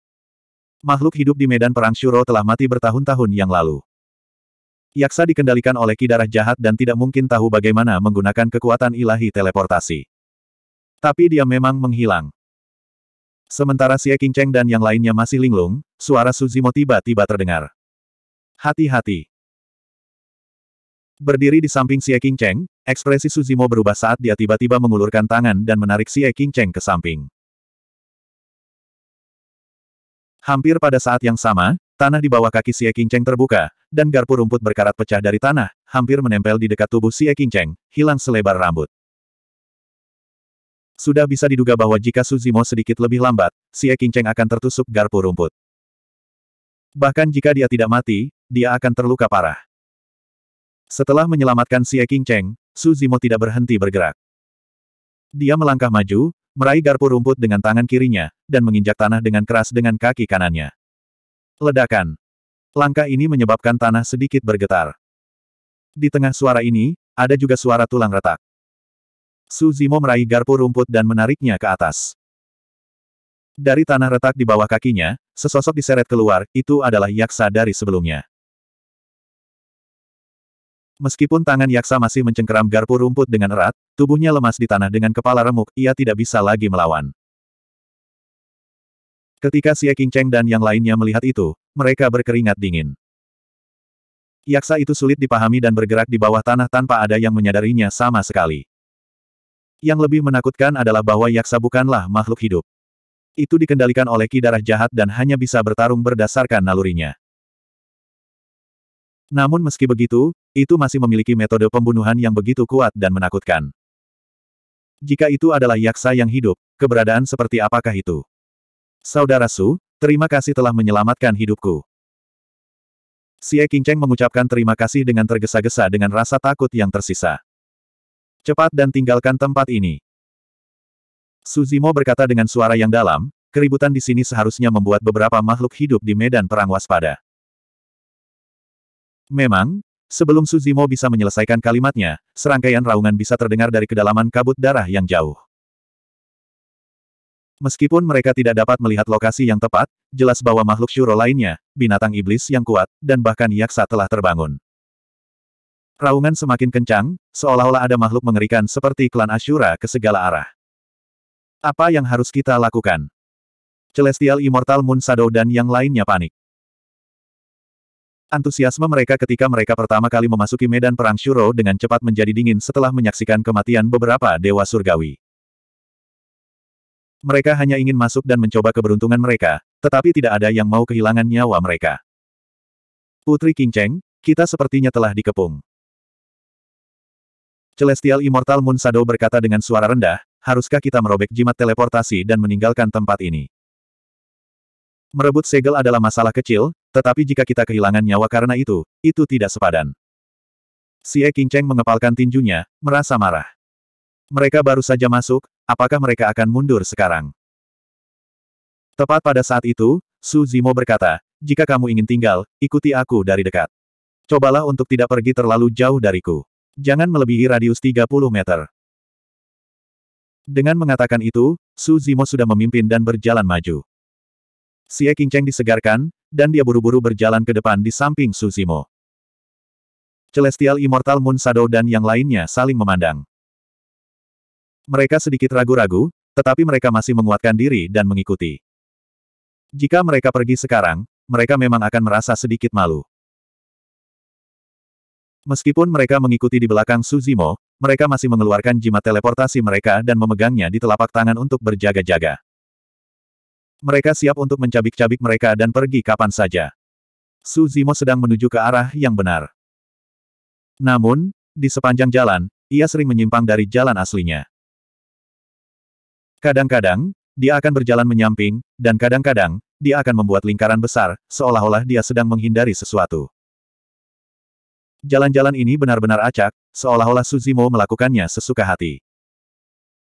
Makhluk hidup di medan perang Shuro telah mati bertahun-tahun yang lalu. Yaksa dikendalikan oleh ki darah jahat dan tidak mungkin tahu bagaimana menggunakan kekuatan ilahi teleportasi. Tapi dia memang menghilang. Sementara Eking Cheng dan yang lainnya masih linglung, suara Suzimo tiba-tiba terdengar. Hati-hati. Berdiri di samping Xie King Cheng, ekspresi Suzimo berubah saat dia tiba-tiba mengulurkan tangan dan menarik Xie King Cheng ke samping. Hampir pada saat yang sama, tanah di bawah kaki Xie King Cheng terbuka, dan garpu rumput berkarat pecah dari tanah, hampir menempel di dekat tubuh Xie King Cheng, hilang selebar rambut. Sudah bisa diduga bahwa jika Suzimo sedikit lebih lambat, Xie King Cheng akan tertusuk garpu rumput. Bahkan jika dia tidak mati, dia akan terluka parah. Setelah menyelamatkan Xie Cheng, Su Zimo tidak berhenti bergerak. Dia melangkah maju, meraih garpu rumput dengan tangan kirinya, dan menginjak tanah dengan keras dengan kaki kanannya. Ledakan. Langkah ini menyebabkan tanah sedikit bergetar. Di tengah suara ini, ada juga suara tulang retak. Su Zimo meraih garpu rumput dan menariknya ke atas. Dari tanah retak di bawah kakinya, sesosok diseret keluar, itu adalah yaksa dari sebelumnya. Meskipun tangan Yaksa masih mencengkeram garpu rumput dengan erat, tubuhnya lemas di tanah dengan kepala remuk, ia tidak bisa lagi melawan. Ketika Xie Cheng dan yang lainnya melihat itu, mereka berkeringat dingin. Yaksa itu sulit dipahami dan bergerak di bawah tanah tanpa ada yang menyadarinya sama sekali. Yang lebih menakutkan adalah bahwa Yaksa bukanlah makhluk hidup. Itu dikendalikan oleh ki darah jahat dan hanya bisa bertarung berdasarkan nalurinya. Namun meski begitu, itu masih memiliki metode pembunuhan yang begitu kuat dan menakutkan. Jika itu adalah yaksa yang hidup, keberadaan seperti apakah itu? Saudara Su, terima kasih telah menyelamatkan hidupku. Si Xie Cheng mengucapkan terima kasih dengan tergesa-gesa dengan rasa takut yang tersisa. Cepat dan tinggalkan tempat ini. Suzimo berkata dengan suara yang dalam, keributan di sini seharusnya membuat beberapa makhluk hidup di medan perang waspada. Memang, sebelum Suzimo bisa menyelesaikan kalimatnya, serangkaian raungan bisa terdengar dari kedalaman kabut darah yang jauh. Meskipun mereka tidak dapat melihat lokasi yang tepat, jelas bahwa makhluk syuro lainnya, binatang iblis yang kuat, dan bahkan yaksa telah terbangun. Raungan semakin kencang, seolah-olah ada makhluk mengerikan seperti klan Asyura ke segala arah. Apa yang harus kita lakukan? Celestial Immortal Moon Shadow dan yang lainnya panik. Antusiasme mereka ketika mereka pertama kali memasuki medan perang Shuro dengan cepat menjadi dingin setelah menyaksikan kematian beberapa dewa surgawi. Mereka hanya ingin masuk dan mencoba keberuntungan mereka, tetapi tidak ada yang mau kehilangan nyawa mereka. Putri Cheng, kita sepertinya telah dikepung. Celestial Immortal Moon Shadow berkata dengan suara rendah, haruskah kita merobek jimat teleportasi dan meninggalkan tempat ini? Merebut segel adalah masalah kecil, tetapi jika kita kehilangan nyawa karena itu, itu tidak sepadan. Si E King Cheng mengepalkan tinjunya, merasa marah. Mereka baru saja masuk, apakah mereka akan mundur sekarang? Tepat pada saat itu, Su Zimo berkata, jika kamu ingin tinggal, ikuti aku dari dekat. Cobalah untuk tidak pergi terlalu jauh dariku. Jangan melebihi radius 30 meter. Dengan mengatakan itu, Su Zimo sudah memimpin dan berjalan maju. Xie Qingcheng disegarkan, dan dia buru-buru berjalan ke depan di samping Suzimo. Celestial Immortal Moon Shadow dan yang lainnya saling memandang. Mereka sedikit ragu-ragu, tetapi mereka masih menguatkan diri dan mengikuti. Jika mereka pergi sekarang, mereka memang akan merasa sedikit malu. Meskipun mereka mengikuti di belakang Suzimo, mereka masih mengeluarkan jimat teleportasi mereka dan memegangnya di telapak tangan untuk berjaga-jaga. Mereka siap untuk mencabik-cabik mereka dan pergi kapan saja. Su Zimo sedang menuju ke arah yang benar. Namun, di sepanjang jalan, ia sering menyimpang dari jalan aslinya. Kadang-kadang, dia akan berjalan menyamping, dan kadang-kadang, dia akan membuat lingkaran besar, seolah-olah dia sedang menghindari sesuatu. Jalan-jalan ini benar-benar acak, seolah-olah Suzimo melakukannya sesuka hati.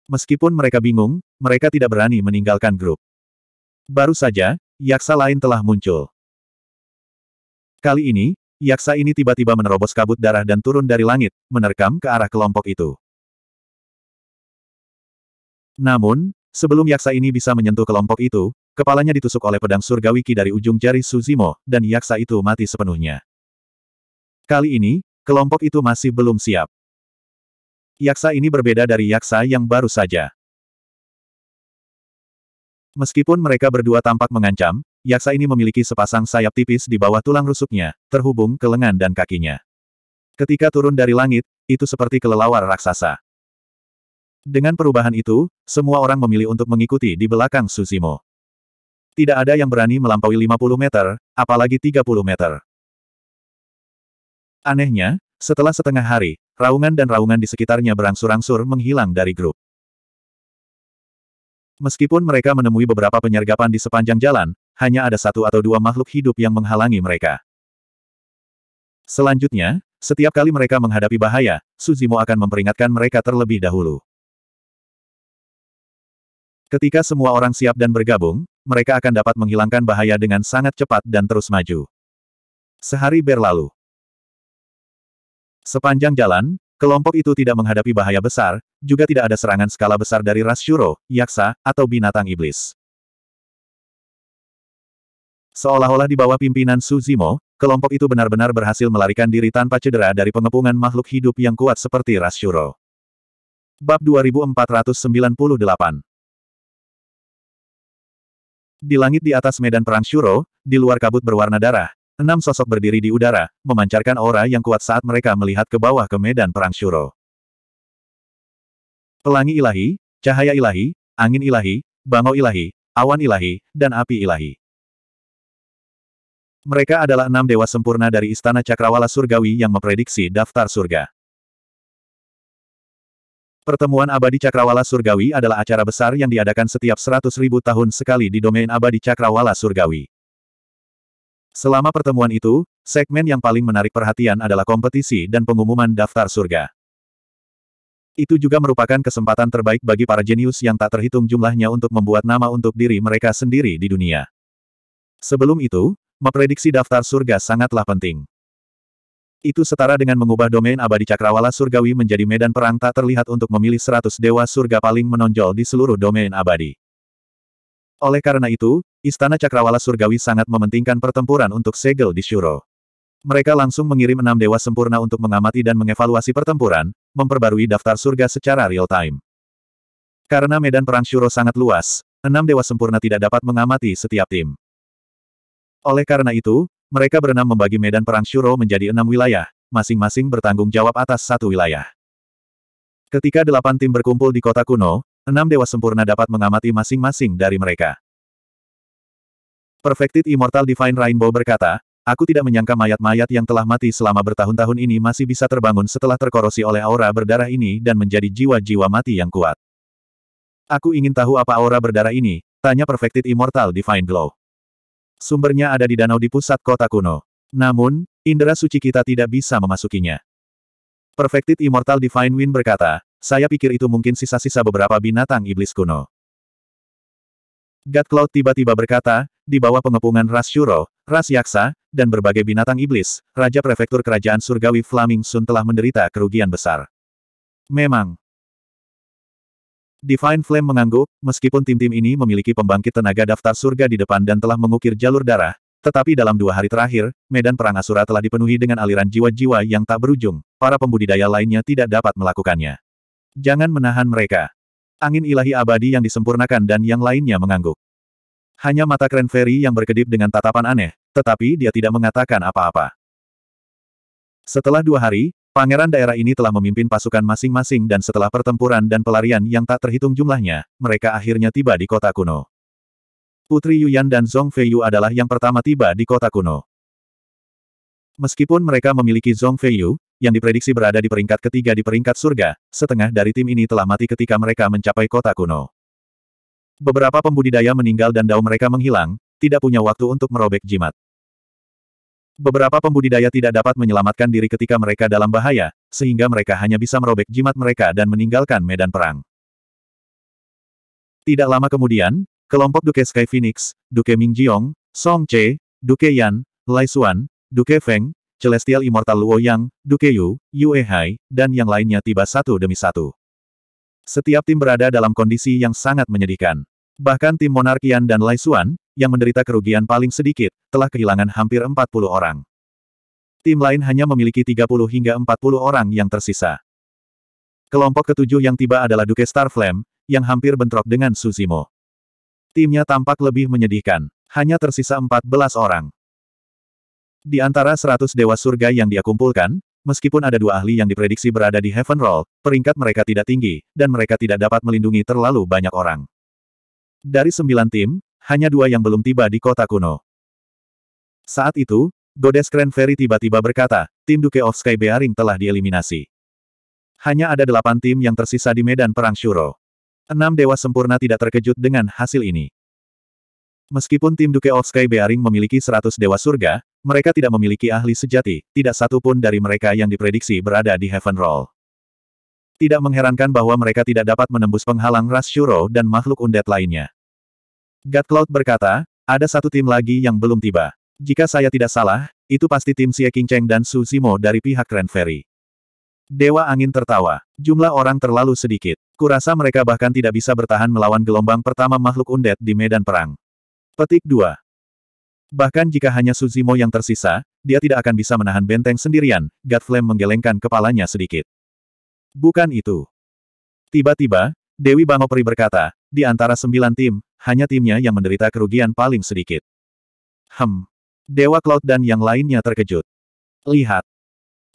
Meskipun mereka bingung, mereka tidak berani meninggalkan grup. Baru saja, yaksa lain telah muncul. Kali ini, yaksa ini tiba-tiba menerobos kabut darah dan turun dari langit, menerkam ke arah kelompok itu. Namun, sebelum yaksa ini bisa menyentuh kelompok itu, kepalanya ditusuk oleh pedang surgawi dari ujung jari Suzimo, dan yaksa itu mati sepenuhnya. Kali ini, kelompok itu masih belum siap. Yaksa ini berbeda dari yaksa yang baru saja. Meskipun mereka berdua tampak mengancam, yaksa ini memiliki sepasang sayap tipis di bawah tulang rusuknya, terhubung ke lengan dan kakinya. Ketika turun dari langit, itu seperti kelelawar raksasa. Dengan perubahan itu, semua orang memilih untuk mengikuti di belakang Susimo. Tidak ada yang berani melampaui 50 meter, apalagi 30 meter. Anehnya, setelah setengah hari, raungan dan raungan di sekitarnya berangsur-angsur menghilang dari grup. Meskipun mereka menemui beberapa penyergapan di sepanjang jalan, hanya ada satu atau dua makhluk hidup yang menghalangi mereka. Selanjutnya, setiap kali mereka menghadapi bahaya, Suzimo akan memperingatkan mereka terlebih dahulu. Ketika semua orang siap dan bergabung, mereka akan dapat menghilangkan bahaya dengan sangat cepat dan terus maju. Sehari berlalu. Sepanjang jalan, Kelompok itu tidak menghadapi bahaya besar, juga tidak ada serangan skala besar dari ras Shuro, Yaksa, atau binatang iblis. Seolah-olah di bawah pimpinan Suzimo, kelompok itu benar-benar berhasil melarikan diri tanpa cedera dari pengepungan makhluk hidup yang kuat seperti ras Shuro. Bab 2498 Di langit di atas medan perang Shuro, di luar kabut berwarna darah, Enam sosok berdiri di udara, memancarkan aura yang kuat saat mereka melihat ke bawah ke medan perang Shuro. Pelangi ilahi, cahaya ilahi, angin ilahi, bangau ilahi, awan ilahi, dan api ilahi. Mereka adalah enam dewa sempurna dari Istana Cakrawala Surgawi yang memprediksi daftar surga. Pertemuan Abadi Cakrawala Surgawi adalah acara besar yang diadakan setiap 100.000 tahun sekali di domain Abadi Cakrawala Surgawi. Selama pertemuan itu, segmen yang paling menarik perhatian adalah kompetisi dan pengumuman daftar surga. Itu juga merupakan kesempatan terbaik bagi para jenius yang tak terhitung jumlahnya untuk membuat nama untuk diri mereka sendiri di dunia. Sebelum itu, memprediksi daftar surga sangatlah penting. Itu setara dengan mengubah domain abadi cakrawala surgawi menjadi medan perang tak terlihat untuk memilih 100 dewa surga paling menonjol di seluruh domain abadi. Oleh karena itu, Istana Cakrawala Surgawi sangat mementingkan pertempuran untuk segel di Shuro. Mereka langsung mengirim enam dewa sempurna untuk mengamati dan mengevaluasi pertempuran, memperbarui daftar surga secara real-time. Karena medan perang Shuro sangat luas, enam dewa sempurna tidak dapat mengamati setiap tim. Oleh karena itu, mereka berenam membagi medan perang Shuro menjadi enam wilayah, masing-masing bertanggung jawab atas satu wilayah. Ketika delapan tim berkumpul di kota kuno, enam dewa sempurna dapat mengamati masing-masing dari mereka. Perfected Immortal Divine Rainbow berkata, Aku tidak menyangka mayat-mayat yang telah mati selama bertahun-tahun ini masih bisa terbangun setelah terkorosi oleh aura berdarah ini dan menjadi jiwa-jiwa mati yang kuat. Aku ingin tahu apa aura berdarah ini, tanya Perfected Immortal Divine Glow. Sumbernya ada di danau di pusat kota kuno. Namun, indera suci kita tidak bisa memasukinya. Perfected Immortal Divine Wind berkata, saya pikir itu mungkin sisa-sisa beberapa binatang iblis kuno. God Cloud tiba-tiba berkata, di bawah pengepungan Ras Shuro, Ras Yaksa, dan berbagai binatang iblis, Raja Prefektur Kerajaan Surgawi Flaming Sun telah menderita kerugian besar. Memang. Divine Flame mengangguk, meskipun tim-tim ini memiliki pembangkit tenaga daftar surga di depan dan telah mengukir jalur darah, tetapi dalam dua hari terakhir, medan perang Asura telah dipenuhi dengan aliran jiwa-jiwa yang tak berujung, para pembudidaya lainnya tidak dapat melakukannya. Jangan menahan mereka. Angin ilahi abadi yang disempurnakan dan yang lainnya mengangguk. Hanya mata keren Ferry yang berkedip dengan tatapan aneh, tetapi dia tidak mengatakan apa-apa. Setelah dua hari, pangeran daerah ini telah memimpin pasukan masing-masing dan setelah pertempuran dan pelarian yang tak terhitung jumlahnya, mereka akhirnya tiba di kota kuno. Putri Yuyan dan Zhong Feiyu adalah yang pertama tiba di kota kuno. Meskipun mereka memiliki Zhong Feiyu, yang diprediksi berada di peringkat ketiga di peringkat surga, setengah dari tim ini telah mati ketika mereka mencapai kota kuno. Beberapa pembudidaya meninggal dan dao mereka menghilang, tidak punya waktu untuk merobek jimat. Beberapa pembudidaya tidak dapat menyelamatkan diri ketika mereka dalam bahaya, sehingga mereka hanya bisa merobek jimat mereka dan meninggalkan medan perang. Tidak lama kemudian, kelompok Duke Sky Phoenix, Duke Mingjiong, Song Che, Duke Yan, Lai Xuan, Duke Feng, Celestial Immortal Luo Yang, Duke Yu, Yue Hai, dan yang lainnya tiba satu demi satu. Setiap tim berada dalam kondisi yang sangat menyedihkan. Bahkan tim Monarkian dan Lai Xuan, yang menderita kerugian paling sedikit, telah kehilangan hampir 40 orang. Tim lain hanya memiliki 30 hingga 40 orang yang tersisa. Kelompok ketujuh yang tiba adalah Duke Starflame, yang hampir bentrok dengan Suzimo. Timnya tampak lebih menyedihkan. Hanya tersisa 14 orang. Di antara seratus dewa surga yang dia kumpulkan, meskipun ada dua ahli yang diprediksi berada di Heaven Roll, peringkat mereka tidak tinggi, dan mereka tidak dapat melindungi terlalu banyak orang. Dari sembilan tim, hanya dua yang belum tiba di kota kuno. Saat itu, Godes Grand Ferry tiba-tiba berkata, tim Duke of Sky Bearing telah dieliminasi. Hanya ada delapan tim yang tersisa di medan perang Shuro. Enam dewa sempurna tidak terkejut dengan hasil ini. Meskipun tim Duke of Sky Bearing memiliki 100 dewa surga, mereka tidak memiliki ahli sejati, tidak satu pun dari mereka yang diprediksi berada di Heaven Roll. Tidak mengherankan bahwa mereka tidak dapat menembus penghalang ras Shuro dan makhluk undead lainnya. God Cloud berkata, ada satu tim lagi yang belum tiba. Jika saya tidak salah, itu pasti tim Xie Qingcheng dan Su Zimo dari pihak Grand Ferry. Dewa angin tertawa. Jumlah orang terlalu sedikit. Kurasa mereka bahkan tidak bisa bertahan melawan gelombang pertama makhluk undead di medan perang. Petik 2. Bahkan jika hanya Suzimo yang tersisa, dia tidak akan bisa menahan benteng sendirian, Flame menggelengkan kepalanya sedikit. Bukan itu. Tiba-tiba, Dewi Bangopri berkata, di antara sembilan tim, hanya timnya yang menderita kerugian paling sedikit. Hem. Dewa Cloud dan yang lainnya terkejut. Lihat.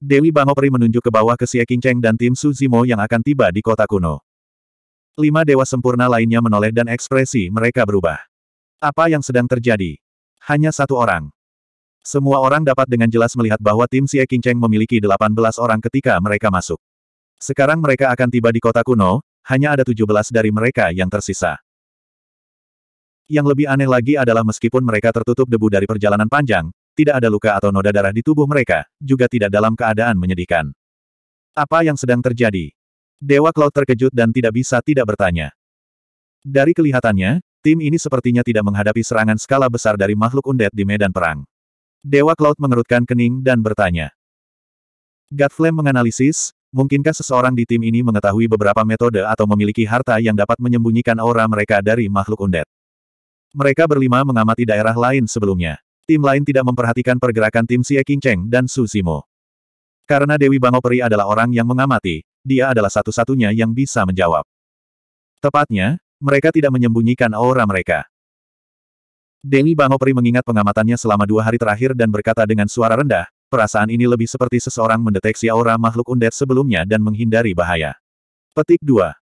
Dewi Bangopri menunjuk ke bawah ke Xie Qingcheng dan tim Suzimo yang akan tiba di kota kuno. Lima dewa sempurna lainnya menoleh dan ekspresi mereka berubah. Apa yang sedang terjadi? Hanya satu orang. Semua orang dapat dengan jelas melihat bahwa tim Xie Qingcheng memiliki 18 orang ketika mereka masuk. Sekarang mereka akan tiba di kota kuno, hanya ada 17 dari mereka yang tersisa. Yang lebih aneh lagi adalah meskipun mereka tertutup debu dari perjalanan panjang, tidak ada luka atau noda darah di tubuh mereka, juga tidak dalam keadaan menyedihkan. Apa yang sedang terjadi? Dewa Cloud terkejut dan tidak bisa tidak bertanya. Dari kelihatannya, Tim ini sepertinya tidak menghadapi serangan skala besar dari makhluk undead di medan perang. Dewa Cloud mengerutkan kening dan bertanya. Godflame menganalisis, mungkinkah seseorang di tim ini mengetahui beberapa metode atau memiliki harta yang dapat menyembunyikan aura mereka dari makhluk undead. Mereka berlima mengamati daerah lain sebelumnya. Tim lain tidak memperhatikan pergerakan tim Xie Qingcheng dan Su Zimo. Karena Dewi Bangoperi adalah orang yang mengamati, dia adalah satu-satunya yang bisa menjawab. Tepatnya, mereka tidak menyembunyikan aura mereka. Dewi Bangopri mengingat pengamatannya selama dua hari terakhir dan berkata dengan suara rendah, perasaan ini lebih seperti seseorang mendeteksi aura makhluk undead sebelumnya dan menghindari bahaya. Petik 2.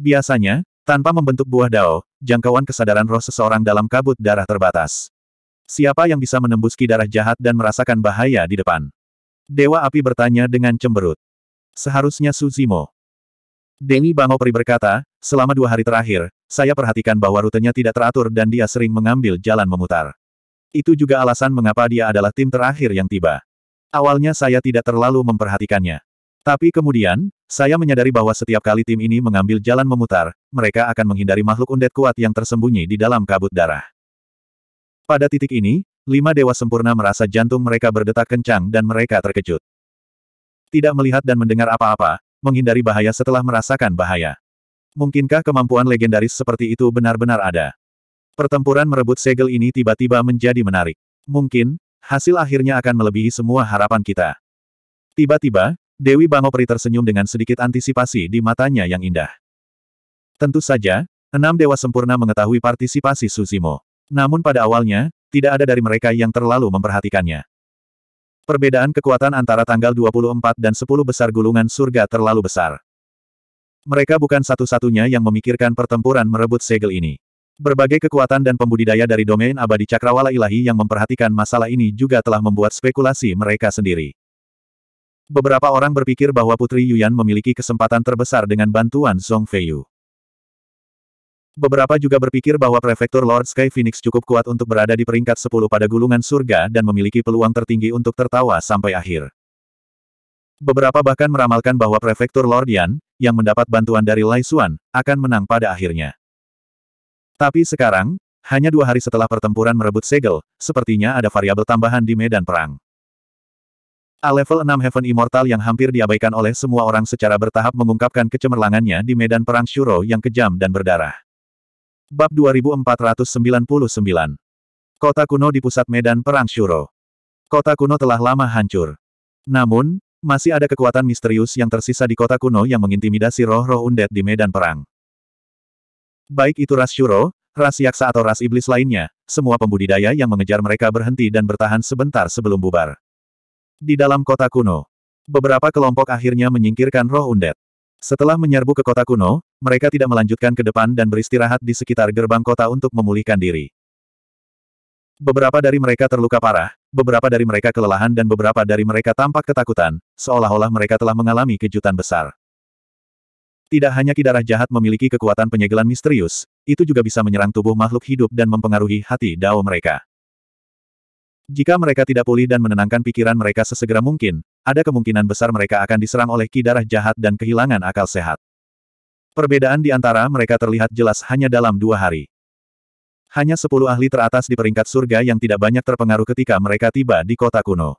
Biasanya, tanpa membentuk buah dao, jangkauan kesadaran roh seseorang dalam kabut darah terbatas. Siapa yang bisa menembus ki darah jahat dan merasakan bahaya di depan? Dewa api bertanya dengan cemberut. Seharusnya Suzimo. Dewi Bangopri berkata, Selama dua hari terakhir, saya perhatikan bahwa rutenya tidak teratur dan dia sering mengambil jalan memutar. Itu juga alasan mengapa dia adalah tim terakhir yang tiba. Awalnya saya tidak terlalu memperhatikannya. Tapi kemudian, saya menyadari bahwa setiap kali tim ini mengambil jalan memutar, mereka akan menghindari makhluk undet kuat yang tersembunyi di dalam kabut darah. Pada titik ini, lima dewa sempurna merasa jantung mereka berdetak kencang dan mereka terkejut. Tidak melihat dan mendengar apa-apa, menghindari bahaya setelah merasakan bahaya. Mungkinkah kemampuan legendaris seperti itu benar-benar ada? Pertempuran merebut segel ini tiba-tiba menjadi menarik. Mungkin, hasil akhirnya akan melebihi semua harapan kita. Tiba-tiba, Dewi Bangopri tersenyum dengan sedikit antisipasi di matanya yang indah. Tentu saja, enam dewa sempurna mengetahui partisipasi Suzimo. Namun pada awalnya, tidak ada dari mereka yang terlalu memperhatikannya. Perbedaan kekuatan antara tanggal 24 dan 10 besar gulungan surga terlalu besar. Mereka bukan satu-satunya yang memikirkan pertempuran merebut segel ini. Berbagai kekuatan dan pembudidaya dari domain abadi cakrawala ilahi yang memperhatikan masalah ini juga telah membuat spekulasi mereka sendiri. Beberapa orang berpikir bahwa Putri Yuyan memiliki kesempatan terbesar dengan bantuan Song Feiyu. Beberapa juga berpikir bahwa Prefektur Lord Sky Phoenix cukup kuat untuk berada di peringkat 10 pada gulungan surga dan memiliki peluang tertinggi untuk tertawa sampai akhir. Beberapa bahkan meramalkan bahwa Prefektur Lord Yan, yang mendapat bantuan dari Lai Xuan, akan menang pada akhirnya. Tapi sekarang, hanya dua hari setelah pertempuran merebut segel, sepertinya ada variabel tambahan di medan perang. A level 6 Heaven Immortal yang hampir diabaikan oleh semua orang secara bertahap mengungkapkan kecemerlangannya di medan perang Shuro yang kejam dan berdarah. Bab 2499 Kota kuno di pusat medan perang Shuro. Kota kuno telah lama hancur. Namun, masih ada kekuatan misterius yang tersisa di kota kuno yang mengintimidasi roh-roh undet di medan perang. Baik itu ras syuro, ras Yaksa atau ras Iblis lainnya, semua pembudidaya yang mengejar mereka berhenti dan bertahan sebentar sebelum bubar. Di dalam kota kuno, beberapa kelompok akhirnya menyingkirkan roh undet. Setelah menyerbu ke kota kuno, mereka tidak melanjutkan ke depan dan beristirahat di sekitar gerbang kota untuk memulihkan diri. Beberapa dari mereka terluka parah, beberapa dari mereka kelelahan dan beberapa dari mereka tampak ketakutan, seolah-olah mereka telah mengalami kejutan besar. Tidak hanya kidarah jahat memiliki kekuatan penyegelan misterius, itu juga bisa menyerang tubuh makhluk hidup dan mempengaruhi hati dao mereka. Jika mereka tidak pulih dan menenangkan pikiran mereka sesegera mungkin, ada kemungkinan besar mereka akan diserang oleh kidarah jahat dan kehilangan akal sehat. Perbedaan di antara mereka terlihat jelas hanya dalam dua hari. Hanya sepuluh ahli teratas di peringkat surga yang tidak banyak terpengaruh ketika mereka tiba di kota kuno.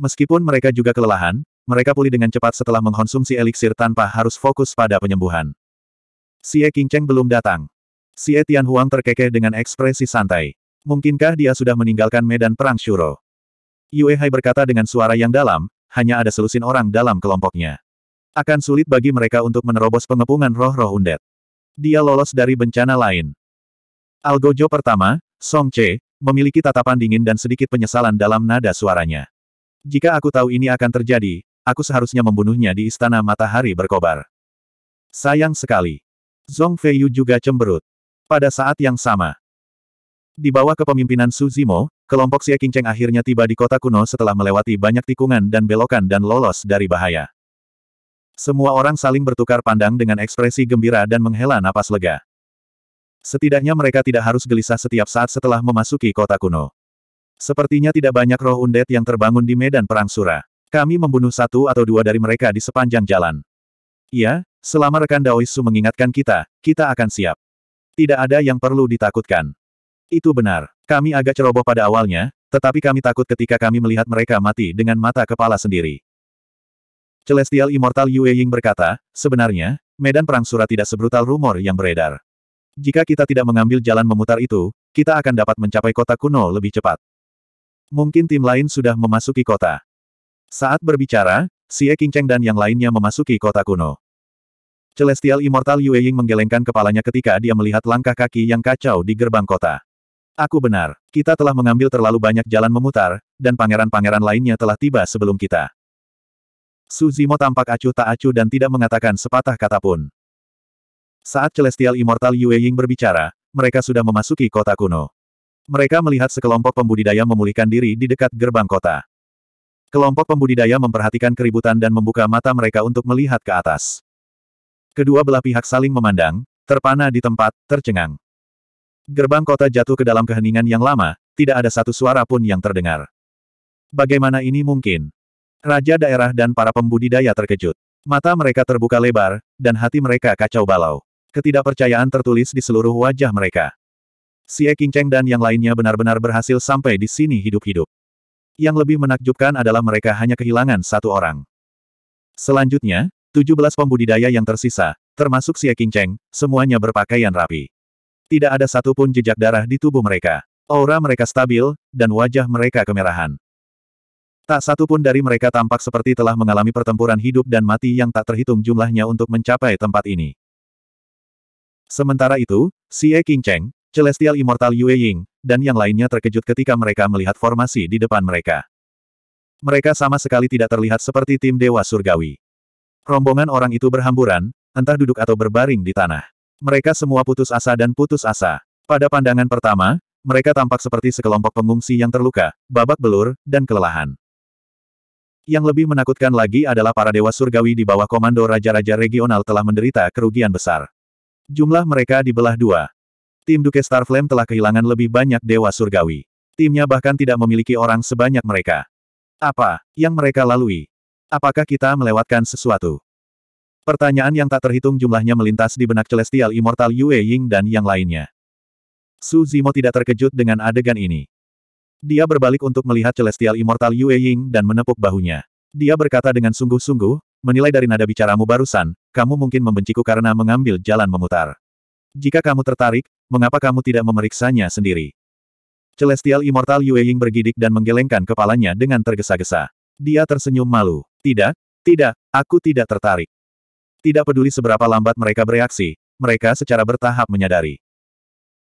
Meskipun mereka juga kelelahan, mereka pulih dengan cepat setelah mengkonsumsi eliksir tanpa harus fokus pada penyembuhan. Si Xie Qingcheng belum datang. Xie Huang terkekeh dengan ekspresi santai. Mungkinkah dia sudah meninggalkan medan perang Shuro? Yue Hai berkata dengan suara yang dalam, hanya ada selusin orang dalam kelompoknya. Akan sulit bagi mereka untuk menerobos pengepungan roh-roh undet. Dia lolos dari bencana lain. Algojo pertama, Song Che, memiliki tatapan dingin dan sedikit penyesalan dalam nada suaranya. Jika aku tahu ini akan terjadi, aku seharusnya membunuhnya di Istana Matahari Berkobar. Sayang sekali. Zong Feiyu juga cemberut. Pada saat yang sama. Di bawah kepemimpinan Su Zimo, kelompok Xie Qingcheng akhirnya tiba di kota kuno setelah melewati banyak tikungan dan belokan dan lolos dari bahaya. Semua orang saling bertukar pandang dengan ekspresi gembira dan menghela napas lega. Setidaknya mereka tidak harus gelisah setiap saat setelah memasuki kota kuno. Sepertinya tidak banyak roh undet yang terbangun di medan perang Sura. Kami membunuh satu atau dua dari mereka di sepanjang jalan. Iya, selama rekan Daoisu mengingatkan kita, kita akan siap. Tidak ada yang perlu ditakutkan. Itu benar. Kami agak ceroboh pada awalnya, tetapi kami takut ketika kami melihat mereka mati dengan mata kepala sendiri. Celestial Immortal Yue Ying berkata, sebenarnya, medan perang Sura tidak sebrutal rumor yang beredar. Jika kita tidak mengambil jalan memutar itu, kita akan dapat mencapai kota kuno lebih cepat. Mungkin tim lain sudah memasuki kota. Saat berbicara, Si Xie Qingcheng dan yang lainnya memasuki kota kuno. Celestial Immortal Yue Ying menggelengkan kepalanya ketika dia melihat langkah kaki yang kacau di gerbang kota. Aku benar, kita telah mengambil terlalu banyak jalan memutar, dan pangeran-pangeran lainnya telah tiba sebelum kita. Suzimo tampak acuh tak acuh dan tidak mengatakan sepatah kata pun. Saat Celestial Immortal Yue Ying berbicara, mereka sudah memasuki kota kuno. Mereka melihat sekelompok pembudidaya memulihkan diri di dekat gerbang kota. Kelompok pembudidaya memperhatikan keributan dan membuka mata mereka untuk melihat ke atas. Kedua belah pihak saling memandang, terpana di tempat, tercengang. Gerbang kota jatuh ke dalam keheningan yang lama, tidak ada satu suara pun yang terdengar. Bagaimana ini mungkin? Raja daerah dan para pembudidaya terkejut. Mata mereka terbuka lebar, dan hati mereka kacau balau. Ketidakpercayaan tertulis di seluruh wajah mereka. Xie Cheng dan yang lainnya benar-benar berhasil sampai di sini hidup-hidup. Yang lebih menakjubkan adalah mereka hanya kehilangan satu orang. Selanjutnya, 17 pembudidaya yang tersisa, termasuk Xie Cheng, semuanya berpakaian rapi. Tidak ada satu pun jejak darah di tubuh mereka. Aura mereka stabil, dan wajah mereka kemerahan. Tak satu pun dari mereka tampak seperti telah mengalami pertempuran hidup dan mati yang tak terhitung jumlahnya untuk mencapai tempat ini. Sementara itu, Si E King Cheng, Celestial Immortal Yue Ying, dan yang lainnya terkejut ketika mereka melihat formasi di depan mereka. Mereka sama sekali tidak terlihat seperti tim Dewa Surgawi. Rombongan orang itu berhamburan, entah duduk atau berbaring di tanah. Mereka semua putus asa dan putus asa. Pada pandangan pertama, mereka tampak seperti sekelompok pengungsi yang terluka, babak belur, dan kelelahan. Yang lebih menakutkan lagi adalah para Dewa Surgawi di bawah komando Raja-Raja Regional telah menderita kerugian besar. Jumlah mereka dibelah dua. Tim Duke Starflame telah kehilangan lebih banyak dewa surgawi. Timnya bahkan tidak memiliki orang sebanyak mereka. Apa yang mereka lalui? Apakah kita melewatkan sesuatu? Pertanyaan yang tak terhitung jumlahnya melintas di benak Celestial Immortal Yue Ying dan yang lainnya. Su Zimo tidak terkejut dengan adegan ini. Dia berbalik untuk melihat Celestial Immortal Yue Ying dan menepuk bahunya. Dia berkata dengan sungguh-sungguh, menilai dari nada bicaramu barusan, kamu mungkin membenciku karena mengambil jalan memutar. Jika kamu tertarik, mengapa kamu tidak memeriksanya sendiri? Celestial Immortal Yue Ying bergidik dan menggelengkan kepalanya dengan tergesa-gesa. Dia tersenyum malu. Tidak, tidak, aku tidak tertarik. Tidak peduli seberapa lambat mereka bereaksi, mereka secara bertahap menyadari.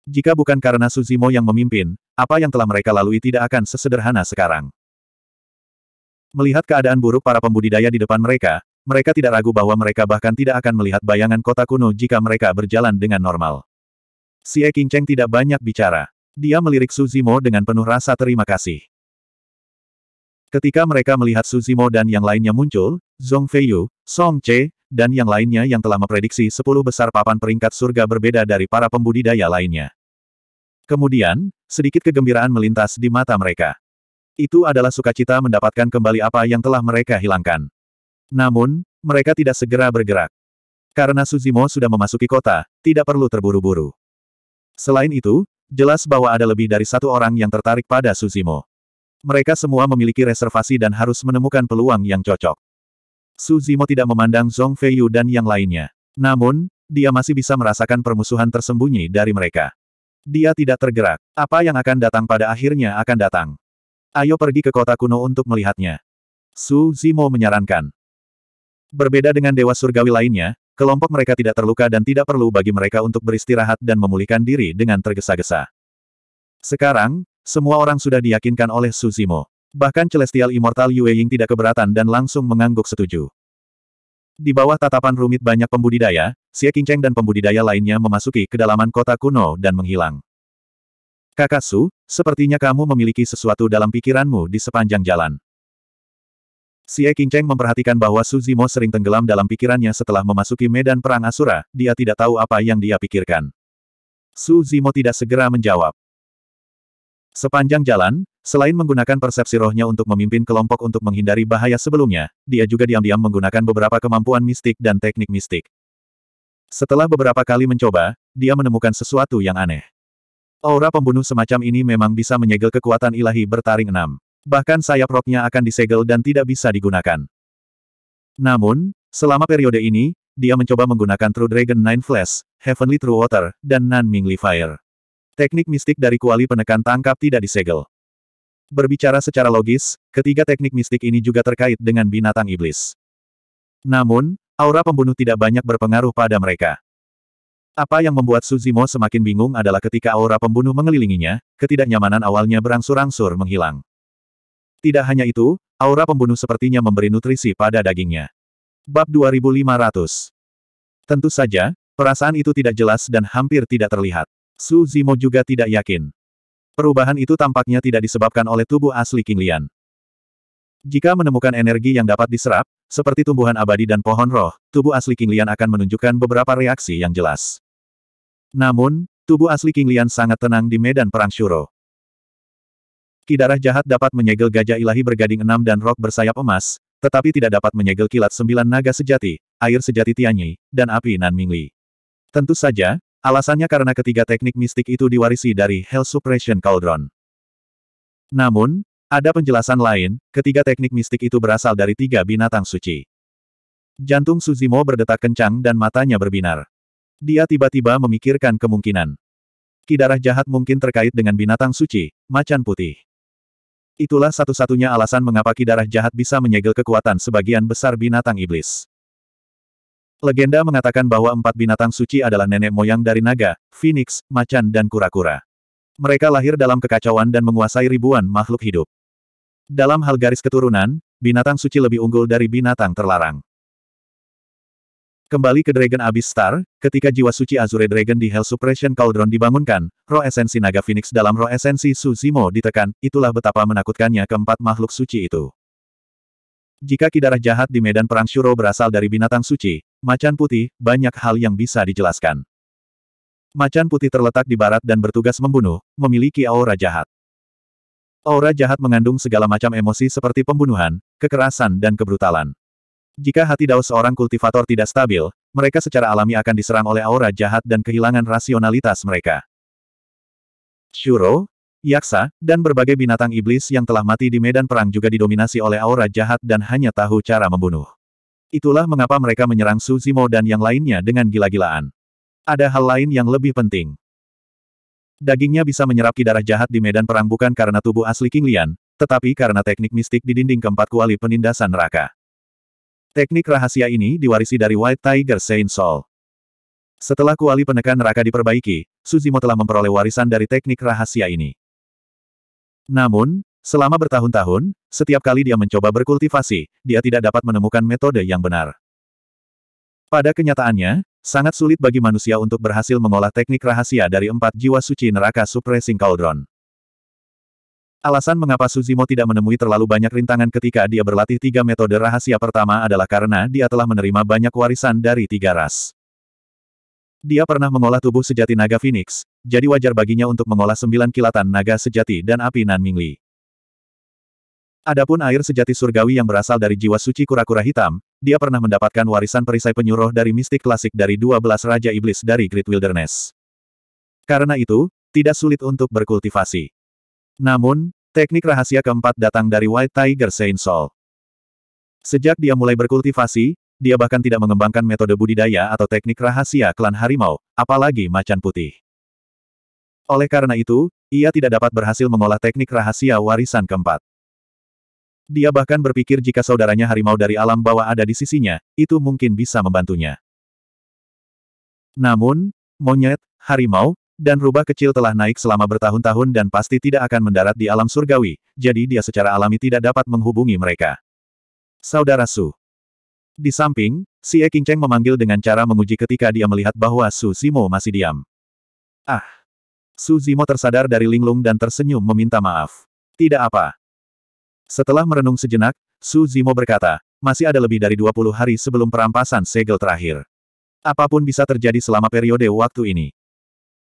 Jika bukan karena Suzimo yang memimpin, apa yang telah mereka lalui tidak akan sesederhana sekarang. Melihat keadaan buruk para pembudidaya di depan mereka, mereka tidak ragu bahwa mereka bahkan tidak akan melihat bayangan kota kuno jika mereka berjalan dengan normal. Si E King Cheng tidak banyak bicara. Dia melirik Suzimo dengan penuh rasa terima kasih. Ketika mereka melihat Suzimo dan yang lainnya muncul, Zhong Feiyu, Song Che, dan yang lainnya yang telah memprediksi sepuluh besar papan peringkat surga berbeda dari para pembudidaya lainnya. Kemudian, sedikit kegembiraan melintas di mata mereka. Itu adalah sukacita mendapatkan kembali apa yang telah mereka hilangkan. Namun, mereka tidak segera bergerak. Karena Suzimo sudah memasuki kota, tidak perlu terburu-buru. Selain itu, jelas bahwa ada lebih dari satu orang yang tertarik pada Suzimo. Mereka semua memiliki reservasi dan harus menemukan peluang yang cocok. Suzimo tidak memandang Zhong Feiyu dan yang lainnya. Namun, dia masih bisa merasakan permusuhan tersembunyi dari mereka. Dia tidak tergerak. Apa yang akan datang pada akhirnya akan datang. Ayo pergi ke kota kuno untuk melihatnya. Suzimo menyarankan. Berbeda dengan dewa surgawi lainnya, kelompok mereka tidak terluka dan tidak perlu bagi mereka untuk beristirahat dan memulihkan diri dengan tergesa-gesa. Sekarang, semua orang sudah diyakinkan oleh Suzimo. Bahkan Celestial Immortal Yue Ying tidak keberatan dan langsung mengangguk setuju. Di bawah tatapan rumit banyak pembudidaya, Xie Qingcheng dan pembudidaya lainnya memasuki kedalaman kota kuno dan menghilang. Kakak Su, sepertinya kamu memiliki sesuatu dalam pikiranmu di sepanjang jalan. Xie Qingcheng memperhatikan bahwa Su Zimo sering tenggelam dalam pikirannya setelah memasuki medan perang Asura, dia tidak tahu apa yang dia pikirkan. Su Zimo tidak segera menjawab. Sepanjang jalan, selain menggunakan persepsi rohnya untuk memimpin kelompok untuk menghindari bahaya sebelumnya, dia juga diam-diam menggunakan beberapa kemampuan mistik dan teknik mistik. Setelah beberapa kali mencoba, dia menemukan sesuatu yang aneh. Aura pembunuh semacam ini memang bisa menyegel kekuatan ilahi bertaring enam. Bahkan sayap roknya akan disegel dan tidak bisa digunakan. Namun, selama periode ini, dia mencoba menggunakan True Dragon Nine Flash, Heavenly True Water, dan Nan Mingli Fire. Teknik mistik dari kuali penekan tangkap tidak disegel. Berbicara secara logis, ketiga teknik mistik ini juga terkait dengan binatang iblis. Namun, aura pembunuh tidak banyak berpengaruh pada mereka. Apa yang membuat Suzimo semakin bingung adalah ketika aura pembunuh mengelilinginya, ketidaknyamanan awalnya berangsur-angsur menghilang. Tidak hanya itu, aura pembunuh sepertinya memberi nutrisi pada dagingnya. Bab 2500 Tentu saja, perasaan itu tidak jelas dan hampir tidak terlihat. Su Zimo juga tidak yakin. Perubahan itu tampaknya tidak disebabkan oleh tubuh asli King Lian. Jika menemukan energi yang dapat diserap, seperti tumbuhan abadi dan pohon roh, tubuh asli King Lian akan menunjukkan beberapa reaksi yang jelas. Namun, tubuh asli King Lian sangat tenang di medan perang Shuro. Ki darah jahat dapat menyegel gajah ilahi bergading enam dan rok bersayap emas, tetapi tidak dapat menyegel kilat sembilan naga sejati, air sejati Tianyi, dan api Nan Mingli. Tentu saja, alasannya karena ketiga teknik mistik itu diwarisi dari Hell Suppression Cauldron. Namun, ada penjelasan lain, ketiga teknik mistik itu berasal dari tiga binatang suci. Jantung Suzimo berdetak kencang dan matanya berbinar. Dia tiba-tiba memikirkan kemungkinan. Kidarah jahat mungkin terkait dengan binatang suci, macan putih. Itulah satu-satunya alasan mengapa ki darah jahat bisa menyegel kekuatan sebagian besar binatang iblis. Legenda mengatakan bahwa empat binatang suci adalah nenek moyang dari naga, phoenix, macan dan kura-kura. Mereka lahir dalam kekacauan dan menguasai ribuan makhluk hidup. Dalam hal garis keturunan, binatang suci lebih unggul dari binatang terlarang. Kembali ke Dragon Abyss Star, ketika jiwa suci Azure Dragon di Hell Suppression Cauldron dibangunkan, roh esensi naga Phoenix dalam roh esensi Suzimo ditekan, itulah betapa menakutkannya keempat makhluk suci itu. Jika kidarah jahat di medan perang Shuro berasal dari binatang suci, macan putih, banyak hal yang bisa dijelaskan. Macan putih terletak di barat dan bertugas membunuh, memiliki aura jahat. Aura jahat mengandung segala macam emosi seperti pembunuhan, kekerasan dan kebrutalan. Jika hati Dao seorang kultivator tidak stabil, mereka secara alami akan diserang oleh aura jahat dan kehilangan rasionalitas mereka. Shuro, yaksa, dan berbagai binatang iblis yang telah mati di medan perang juga didominasi oleh aura jahat dan hanya tahu cara membunuh. Itulah mengapa mereka menyerang Suzimo dan yang lainnya dengan gila-gilaan. Ada hal lain yang lebih penting. Dagingnya bisa menyerap darah jahat di medan perang bukan karena tubuh asli King Lian, tetapi karena teknik mistik di dinding keempat kuali penindasan neraka. Teknik rahasia ini diwarisi dari White Tiger Saint Soul. Setelah kuali penekan neraka diperbaiki, Suzimo telah memperoleh warisan dari teknik rahasia ini. Namun, selama bertahun-tahun, setiap kali dia mencoba berkultivasi, dia tidak dapat menemukan metode yang benar. Pada kenyataannya, sangat sulit bagi manusia untuk berhasil mengolah teknik rahasia dari empat jiwa suci neraka Suppressing Cauldron. Alasan mengapa Suzimo tidak menemui terlalu banyak rintangan ketika dia berlatih tiga metode rahasia pertama adalah karena dia telah menerima banyak warisan dari tiga ras. Dia pernah mengolah tubuh sejati naga Phoenix, jadi wajar baginya untuk mengolah sembilan kilatan naga sejati dan api Nan Mingli. Adapun air sejati surgawi yang berasal dari jiwa suci kura-kura hitam, dia pernah mendapatkan warisan perisai penyuruh dari mistik klasik dari dua belas Raja Iblis dari Great Wilderness. Karena itu, tidak sulit untuk berkultivasi. Namun, teknik rahasia keempat datang dari White Tiger Saint Soul. Sejak dia mulai berkultivasi, dia bahkan tidak mengembangkan metode budidaya atau teknik rahasia klan harimau, apalagi macan putih. Oleh karena itu, ia tidak dapat berhasil mengolah teknik rahasia warisan keempat. Dia bahkan berpikir jika saudaranya harimau dari alam bawah ada di sisinya, itu mungkin bisa membantunya. Namun, monyet, harimau, dan rubah kecil telah naik selama bertahun-tahun dan pasti tidak akan mendarat di alam surgawi, jadi dia secara alami tidak dapat menghubungi mereka. Saudara Su. Di samping, si E Cheng memanggil dengan cara menguji ketika dia melihat bahwa Su Zimo masih diam. Ah! Su Zimo tersadar dari linglung dan tersenyum meminta maaf. Tidak apa. Setelah merenung sejenak, Su Zimo berkata, masih ada lebih dari 20 hari sebelum perampasan segel terakhir. Apapun bisa terjadi selama periode waktu ini.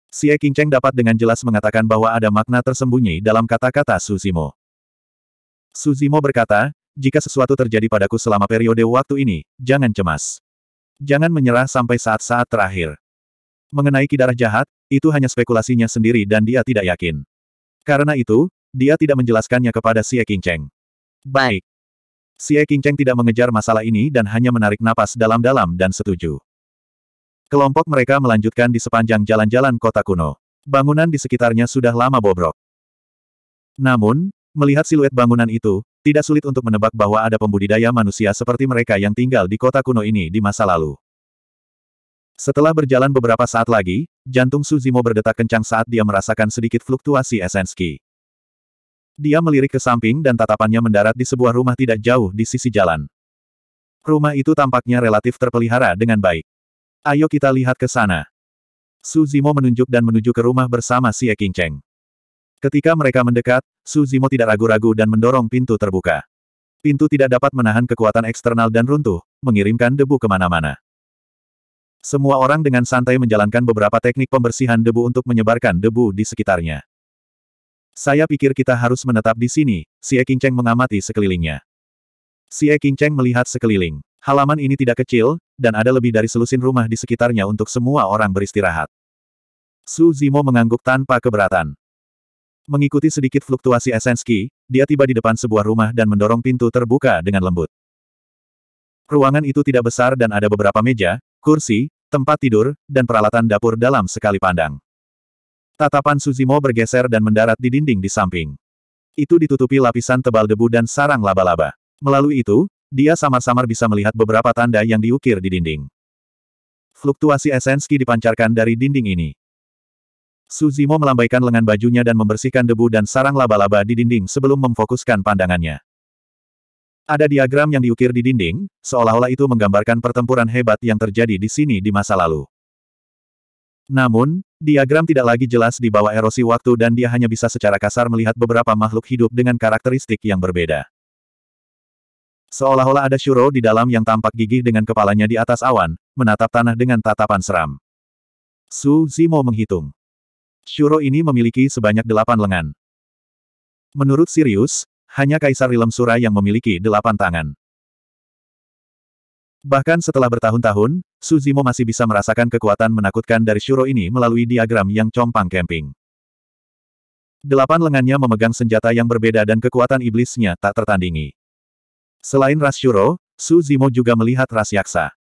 Xie Qingcheng dapat dengan jelas mengatakan bahwa ada makna tersembunyi dalam kata-kata Suzimo. Suzimo berkata, jika sesuatu terjadi padaku selama periode waktu ini, jangan cemas. Jangan menyerah sampai saat-saat terakhir. Mengenai kidarah jahat, itu hanya spekulasinya sendiri dan dia tidak yakin. Karena itu, dia tidak menjelaskannya kepada Xie Qingcheng. Baik. Xie Qingcheng tidak mengejar masalah ini dan hanya menarik napas dalam-dalam dan setuju. Kelompok mereka melanjutkan di sepanjang jalan-jalan kota kuno. Bangunan di sekitarnya sudah lama bobrok. Namun, melihat siluet bangunan itu, tidak sulit untuk menebak bahwa ada pembudidaya manusia seperti mereka yang tinggal di kota kuno ini di masa lalu. Setelah berjalan beberapa saat lagi, jantung Suzimo berdetak kencang saat dia merasakan sedikit fluktuasi esenski. Dia melirik ke samping dan tatapannya mendarat di sebuah rumah tidak jauh di sisi jalan. Rumah itu tampaknya relatif terpelihara dengan baik. Ayo kita lihat ke sana. Su Zimo menunjuk dan menuju ke rumah bersama si King Cheng. Ketika mereka mendekat, Su Zimo tidak ragu-ragu dan mendorong pintu terbuka. Pintu tidak dapat menahan kekuatan eksternal dan runtuh, mengirimkan debu kemana-mana. Semua orang dengan santai menjalankan beberapa teknik pembersihan debu untuk menyebarkan debu di sekitarnya. Saya pikir kita harus menetap di sini, si King Cheng mengamati sekelilingnya. Si King Cheng melihat sekeliling. Halaman ini tidak kecil, dan ada lebih dari selusin rumah di sekitarnya untuk semua orang beristirahat. Su Zimo mengangguk tanpa keberatan. Mengikuti sedikit fluktuasi esenski, dia tiba di depan sebuah rumah dan mendorong pintu terbuka dengan lembut. Ruangan itu tidak besar dan ada beberapa meja, kursi, tempat tidur, dan peralatan dapur dalam sekali pandang. Tatapan Suzimo bergeser dan mendarat di dinding di samping. Itu ditutupi lapisan tebal debu dan sarang laba-laba. Melalui itu, dia samar-samar bisa melihat beberapa tanda yang diukir di dinding. Fluktuasi esenski dipancarkan dari dinding ini. Suzimo melambaikan lengan bajunya dan membersihkan debu dan sarang laba-laba di dinding sebelum memfokuskan pandangannya. Ada diagram yang diukir di dinding, seolah-olah itu menggambarkan pertempuran hebat yang terjadi di sini di masa lalu. Namun, diagram tidak lagi jelas di bawah erosi waktu dan dia hanya bisa secara kasar melihat beberapa makhluk hidup dengan karakteristik yang berbeda. Seolah-olah ada Shuro di dalam yang tampak gigih dengan kepalanya di atas awan, menatap tanah dengan tatapan seram. Su Zimo menghitung. Shuro ini memiliki sebanyak delapan lengan. Menurut Sirius, hanya Kaisar Rilem Sura yang memiliki delapan tangan. Bahkan setelah bertahun-tahun, Su Zimo masih bisa merasakan kekuatan menakutkan dari Shuro ini melalui diagram yang compang camping. Delapan lengannya memegang senjata yang berbeda dan kekuatan iblisnya tak tertandingi. Selain ras Shuro, Su Zimo juga melihat ras Yaksa.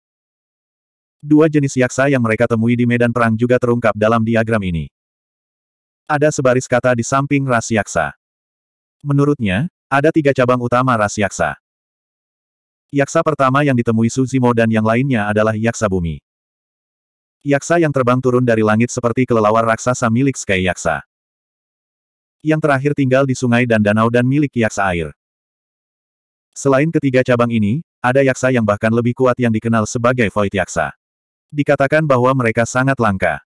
Dua jenis Yaksa yang mereka temui di medan perang juga terungkap dalam diagram ini. Ada sebaris kata di samping ras Yaksa. Menurutnya, ada tiga cabang utama ras Yaksa. Yaksa pertama yang ditemui Su Zimo dan yang lainnya adalah Yaksa Bumi. Yaksa yang terbang turun dari langit seperti kelelawar raksasa milik Sky Yaksa. Yang terakhir tinggal di sungai dan danau dan milik Yaksa Air. Selain ketiga cabang ini, ada yaksa yang bahkan lebih kuat yang dikenal sebagai Void Yaksa. Dikatakan bahwa mereka sangat langka.